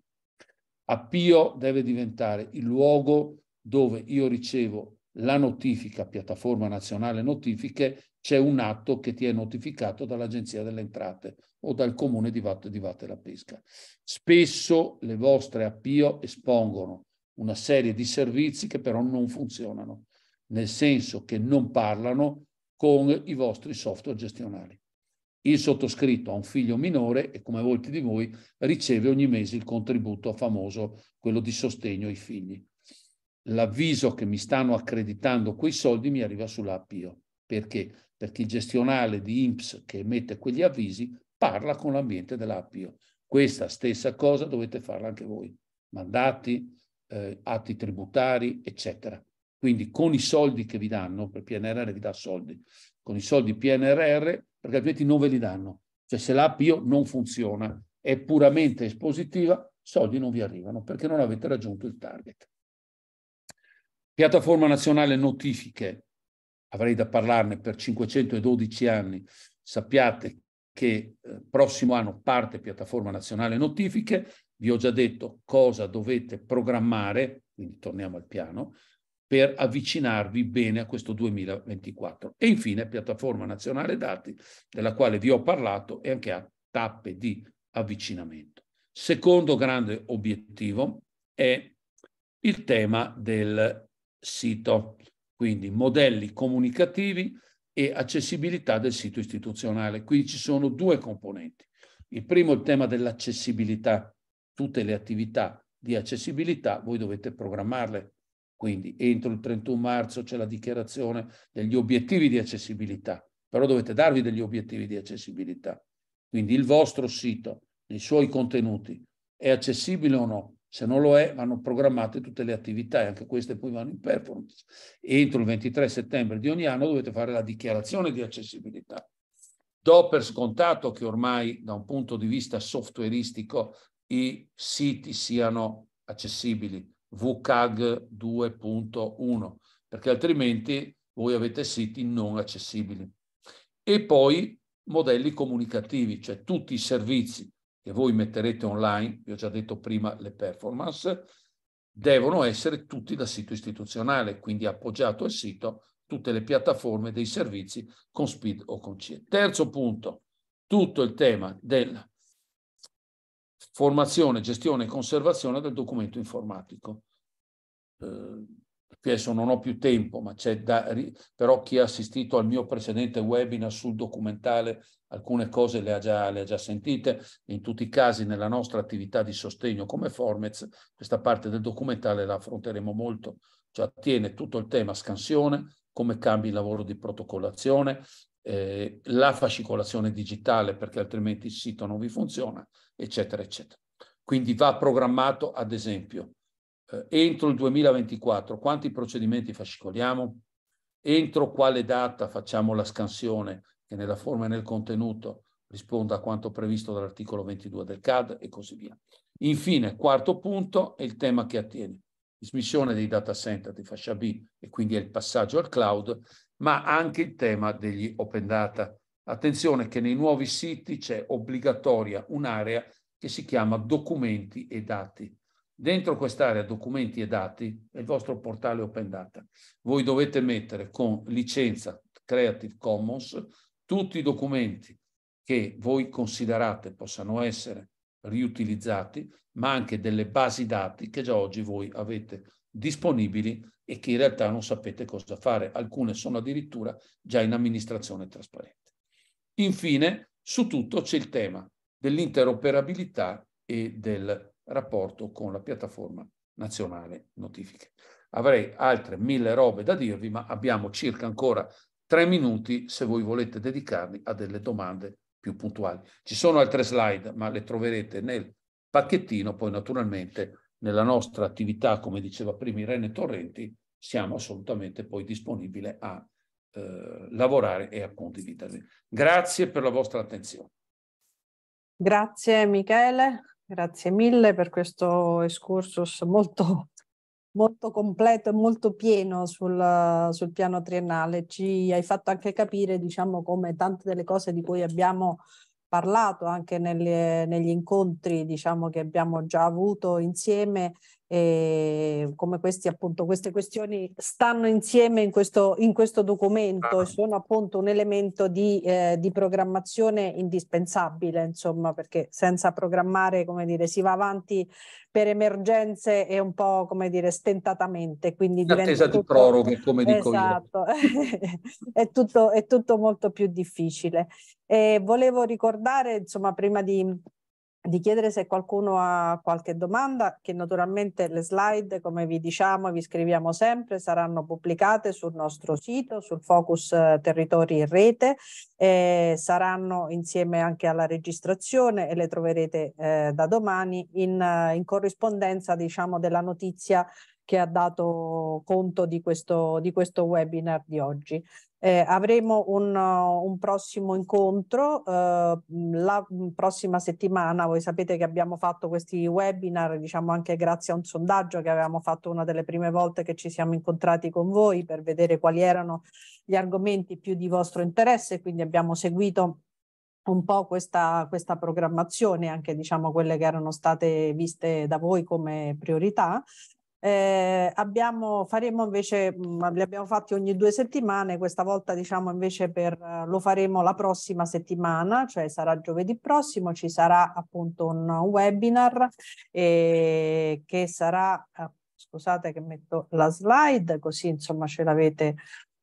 Appio deve diventare il luogo dove io ricevo la notifica, piattaforma nazionale notifiche, c'è un atto che ti è notificato dall'Agenzia delle Entrate o dal Comune di Vatte di Vatte la Pesca. Spesso le vostre Appio espongono una serie di servizi che però non funzionano, nel senso che non parlano con i vostri software gestionali. Il sottoscritto ha un figlio minore e, come molti di voi, riceve ogni mese il contributo famoso, quello di sostegno ai figli. L'avviso che mi stanno accreditando quei soldi mi arriva sull'appio. Perché? Perché il gestionale di INPS che emette quegli avvisi parla con l'ambiente dell'appio. Questa stessa cosa dovete farla anche voi. Mandati, eh, atti tributari, eccetera. Quindi con i soldi che vi danno, per PNRR vi dà soldi, con i soldi PNRR, perché altrimenti non ve li danno. Cioè se l'app io non funziona, è puramente espositiva, soldi non vi arrivano perché non avete raggiunto il target. Piattaforma nazionale notifiche, avrei da parlarne per 512 anni, sappiate che eh, prossimo anno parte piattaforma nazionale notifiche, vi ho già detto cosa dovete programmare, quindi torniamo al piano, per avvicinarvi bene a questo 2024. E infine piattaforma nazionale dati, della quale vi ho parlato, e anche a tappe di avvicinamento. Secondo grande obiettivo è il tema del sito, quindi modelli comunicativi e accessibilità del sito istituzionale. Qui ci sono due componenti. Il primo è il tema dell'accessibilità. Tutte le attività di accessibilità voi dovete programmarle quindi entro il 31 marzo c'è la dichiarazione degli obiettivi di accessibilità, però dovete darvi degli obiettivi di accessibilità. Quindi il vostro sito, i suoi contenuti, è accessibile o no? Se non lo è, vanno programmate tutte le attività e anche queste poi vanno in performance. Entro il 23 settembre di ogni anno dovete fare la dichiarazione di accessibilità. Do per scontato che ormai da un punto di vista softwareistico i siti siano accessibili, WCAG 2.1, perché altrimenti voi avete siti non accessibili. E poi modelli comunicativi, cioè tutti i servizi che voi metterete online, vi ho già detto prima le performance, devono essere tutti da sito istituzionale, quindi appoggiato al sito tutte le piattaforme dei servizi con speed o con CIE. Terzo punto, tutto il tema della formazione, gestione e conservazione del documento informatico. Eh, adesso non ho più tempo, ma c'è da, però chi ha assistito al mio precedente webinar sul documentale alcune cose le ha, già, le ha già sentite. In tutti i casi nella nostra attività di sostegno come Formez, questa parte del documentale la affronteremo molto, cioè attiene tutto il tema scansione, come cambi il lavoro di protocollazione, eh, la fascicolazione digitale perché altrimenti il sito non vi funziona eccetera, eccetera. Quindi va programmato, ad esempio, eh, entro il 2024 quanti procedimenti fascicoliamo, entro quale data facciamo la scansione che nella forma e nel contenuto risponda a quanto previsto dall'articolo 22 del CAD e così via. Infine, quarto punto è il tema che attiene dismissione dei data center di fascia B e quindi è il passaggio al cloud, ma anche il tema degli open data Attenzione che nei nuovi siti c'è obbligatoria un'area che si chiama documenti e dati. Dentro quest'area documenti e dati è il vostro portale Open Data. Voi dovete mettere con licenza Creative Commons tutti i documenti che voi considerate possano essere riutilizzati, ma anche delle basi dati che già oggi voi avete disponibili e che in realtà non sapete cosa fare. Alcune sono addirittura già in amministrazione trasparente. Infine, su tutto c'è il tema dell'interoperabilità e del rapporto con la piattaforma nazionale notifiche. Avrei altre mille robe da dirvi, ma abbiamo circa ancora tre minuti se voi volete dedicarvi a delle domande più puntuali. Ci sono altre slide, ma le troverete nel pacchettino, poi naturalmente nella nostra attività, come diceva prima Irene Torrenti, siamo assolutamente poi disponibili a eh, lavorare e a condividerli. Grazie per la vostra attenzione. Grazie Michele, grazie mille per questo excursus molto, molto completo e molto pieno sul, sul, piano triennale. Ci hai fatto anche capire diciamo, come tante delle cose di cui abbiamo parlato anche nelle, negli incontri diciamo, che abbiamo già avuto insieme e ehm, come questi, appunto, queste questioni stanno insieme in questo, in questo documento e ah. sono appunto un elemento di, eh, di, programmazione indispensabile, insomma, perché senza programmare, come dire, si va avanti per emergenze e un po', come dire, stentatamente. Quindi in attesa tutto... di proroghe, come dico io. esatto. è, tutto, è tutto molto più difficile. E volevo ricordare, insomma, prima di di chiedere se qualcuno ha qualche domanda, che naturalmente le slide, come vi diciamo, vi scriviamo sempre, saranno pubblicate sul nostro sito, sul Focus eh, Territori e Rete, eh, saranno insieme anche alla registrazione e le troverete eh, da domani in, eh, in corrispondenza diciamo, della notizia che ha dato conto di questo, di questo webinar di oggi. Eh, avremo un, un, prossimo incontro eh, la prossima settimana. Voi sapete che abbiamo fatto questi webinar, diciamo anche grazie a un sondaggio che avevamo fatto una delle prime volte che ci siamo incontrati con voi per vedere quali erano gli argomenti più di vostro interesse. Quindi abbiamo seguito un po' questa, questa programmazione, anche diciamo quelle che erano state viste da voi come priorità eh, abbiamo, faremo invece, mm, li abbiamo fatti ogni due settimane, questa volta diciamo invece per, eh, lo faremo la prossima settimana, cioè sarà giovedì prossimo, ci sarà appunto un webinar eh, che sarà, eh, scusate che metto la slide così insomma ce l'avete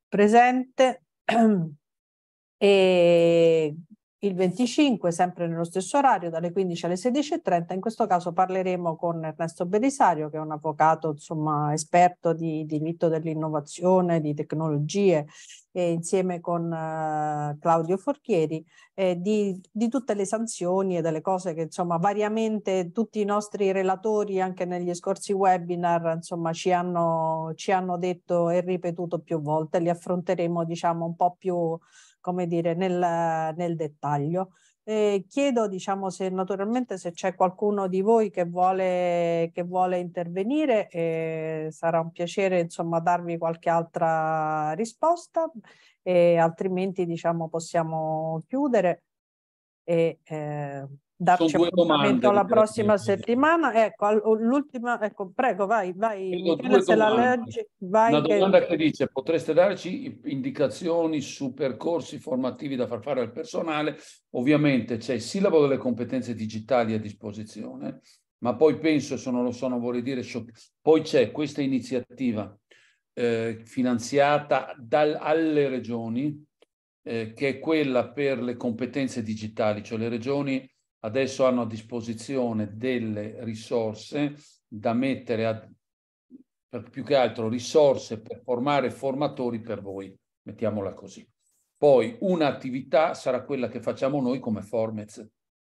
presente. e il 25, sempre nello stesso orario, dalle 15 alle 16.30. In questo caso parleremo con Ernesto Belisario, che è un avvocato insomma, esperto di diritto dell'innovazione, di tecnologie, e insieme con uh, Claudio Forchieri, eh, di, di, tutte le sanzioni e delle cose che insomma variamente tutti i nostri relatori anche negli scorsi webinar insomma ci hanno, ci hanno detto e ripetuto più volte, li affronteremo diciamo un po' più come dire, nel, nel dettaglio. Eh, chiedo diciamo, se naturalmente se c'è qualcuno di voi che vuole, che vuole intervenire, eh, sarà un piacere insomma, darvi qualche altra risposta, eh, altrimenti diciamo, possiamo chiudere. E, eh, darci appuntamento alla prossima settimana. Ecco, l'ultima, ecco, prego, vai, vai, se la leggi. Vai Una domanda che... dice, potreste darci indicazioni su percorsi formativi da far fare al personale? Ovviamente c'è il sillabo delle competenze digitali a disposizione, ma poi penso, se non lo so, non vorrei dire, poi c'è questa iniziativa eh, finanziata dal, alle regioni, eh, che è quella per le competenze digitali, cioè le regioni adesso hanno a disposizione delle risorse da mettere a, per più che altro risorse per formare formatori per voi, mettiamola così. Poi un'attività sarà quella che facciamo noi come Formez,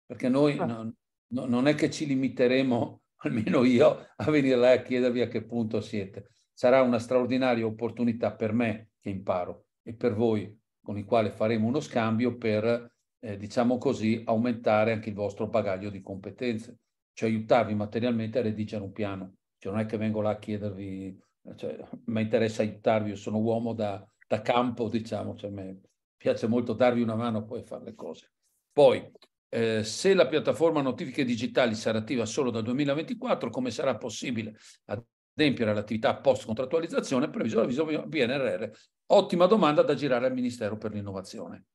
perché noi ah. non, non è che ci limiteremo, almeno io, a venire là a chiedervi a che punto siete. Sarà una straordinaria opportunità per me che imparo e per voi con il quale faremo uno scambio per eh, diciamo così, aumentare anche il vostro bagaglio di competenze, cioè aiutarvi materialmente a redigere un piano. Cioè, non è che vengo là a chiedervi, eh, cioè, mi interessa aiutarvi, io sono uomo da, da campo, diciamo, cioè, mi piace molto darvi una mano e poi fare le cose. Poi, eh, se la piattaforma notifiche digitali sarà attiva solo dal 2024, come sarà possibile adempiere all'attività post contrattualizzazione previsto dall'avviso PNRR? Ottima domanda da girare al Ministero per l'innovazione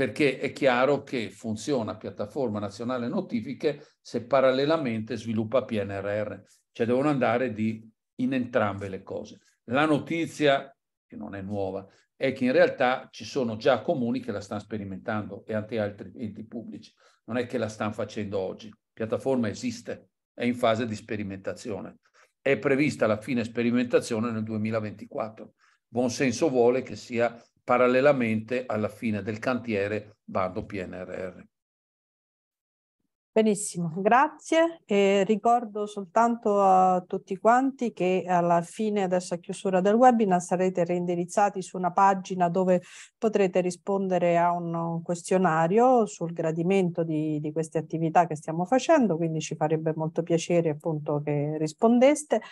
perché è chiaro che funziona piattaforma nazionale notifiche se parallelamente sviluppa PNRR, cioè devono andare di, in entrambe le cose. La notizia, che non è nuova, è che in realtà ci sono già comuni che la stanno sperimentando e anche altri enti pubblici, non è che la stanno facendo oggi. Piattaforma esiste, è in fase di sperimentazione. È prevista la fine sperimentazione nel 2024. Buon senso vuole che sia parallelamente alla fine del cantiere bando PNRR. Benissimo, grazie. E ricordo soltanto a tutti quanti che alla fine, adesso a chiusura del webinar, sarete reindirizzati su una pagina dove potrete rispondere a un questionario sul gradimento di, di queste attività che stiamo facendo, quindi ci farebbe molto piacere appunto che rispondeste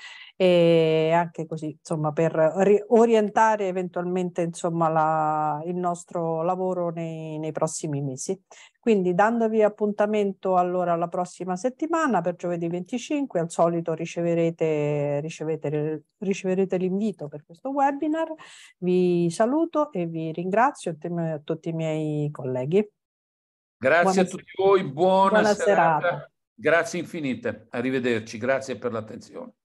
e anche così insomma per orientare eventualmente insomma la, il nostro lavoro nei, nei prossimi mesi. Quindi dandovi appuntamento allora alla prossima settimana per giovedì 25, al solito riceverete, ricevete, riceverete l'invito per questo webinar. Vi saluto e vi ringrazio a tutti i miei colleghi. Grazie buona a tutti voi, buona, buona serata. serata. Grazie infinite, arrivederci, grazie per l'attenzione.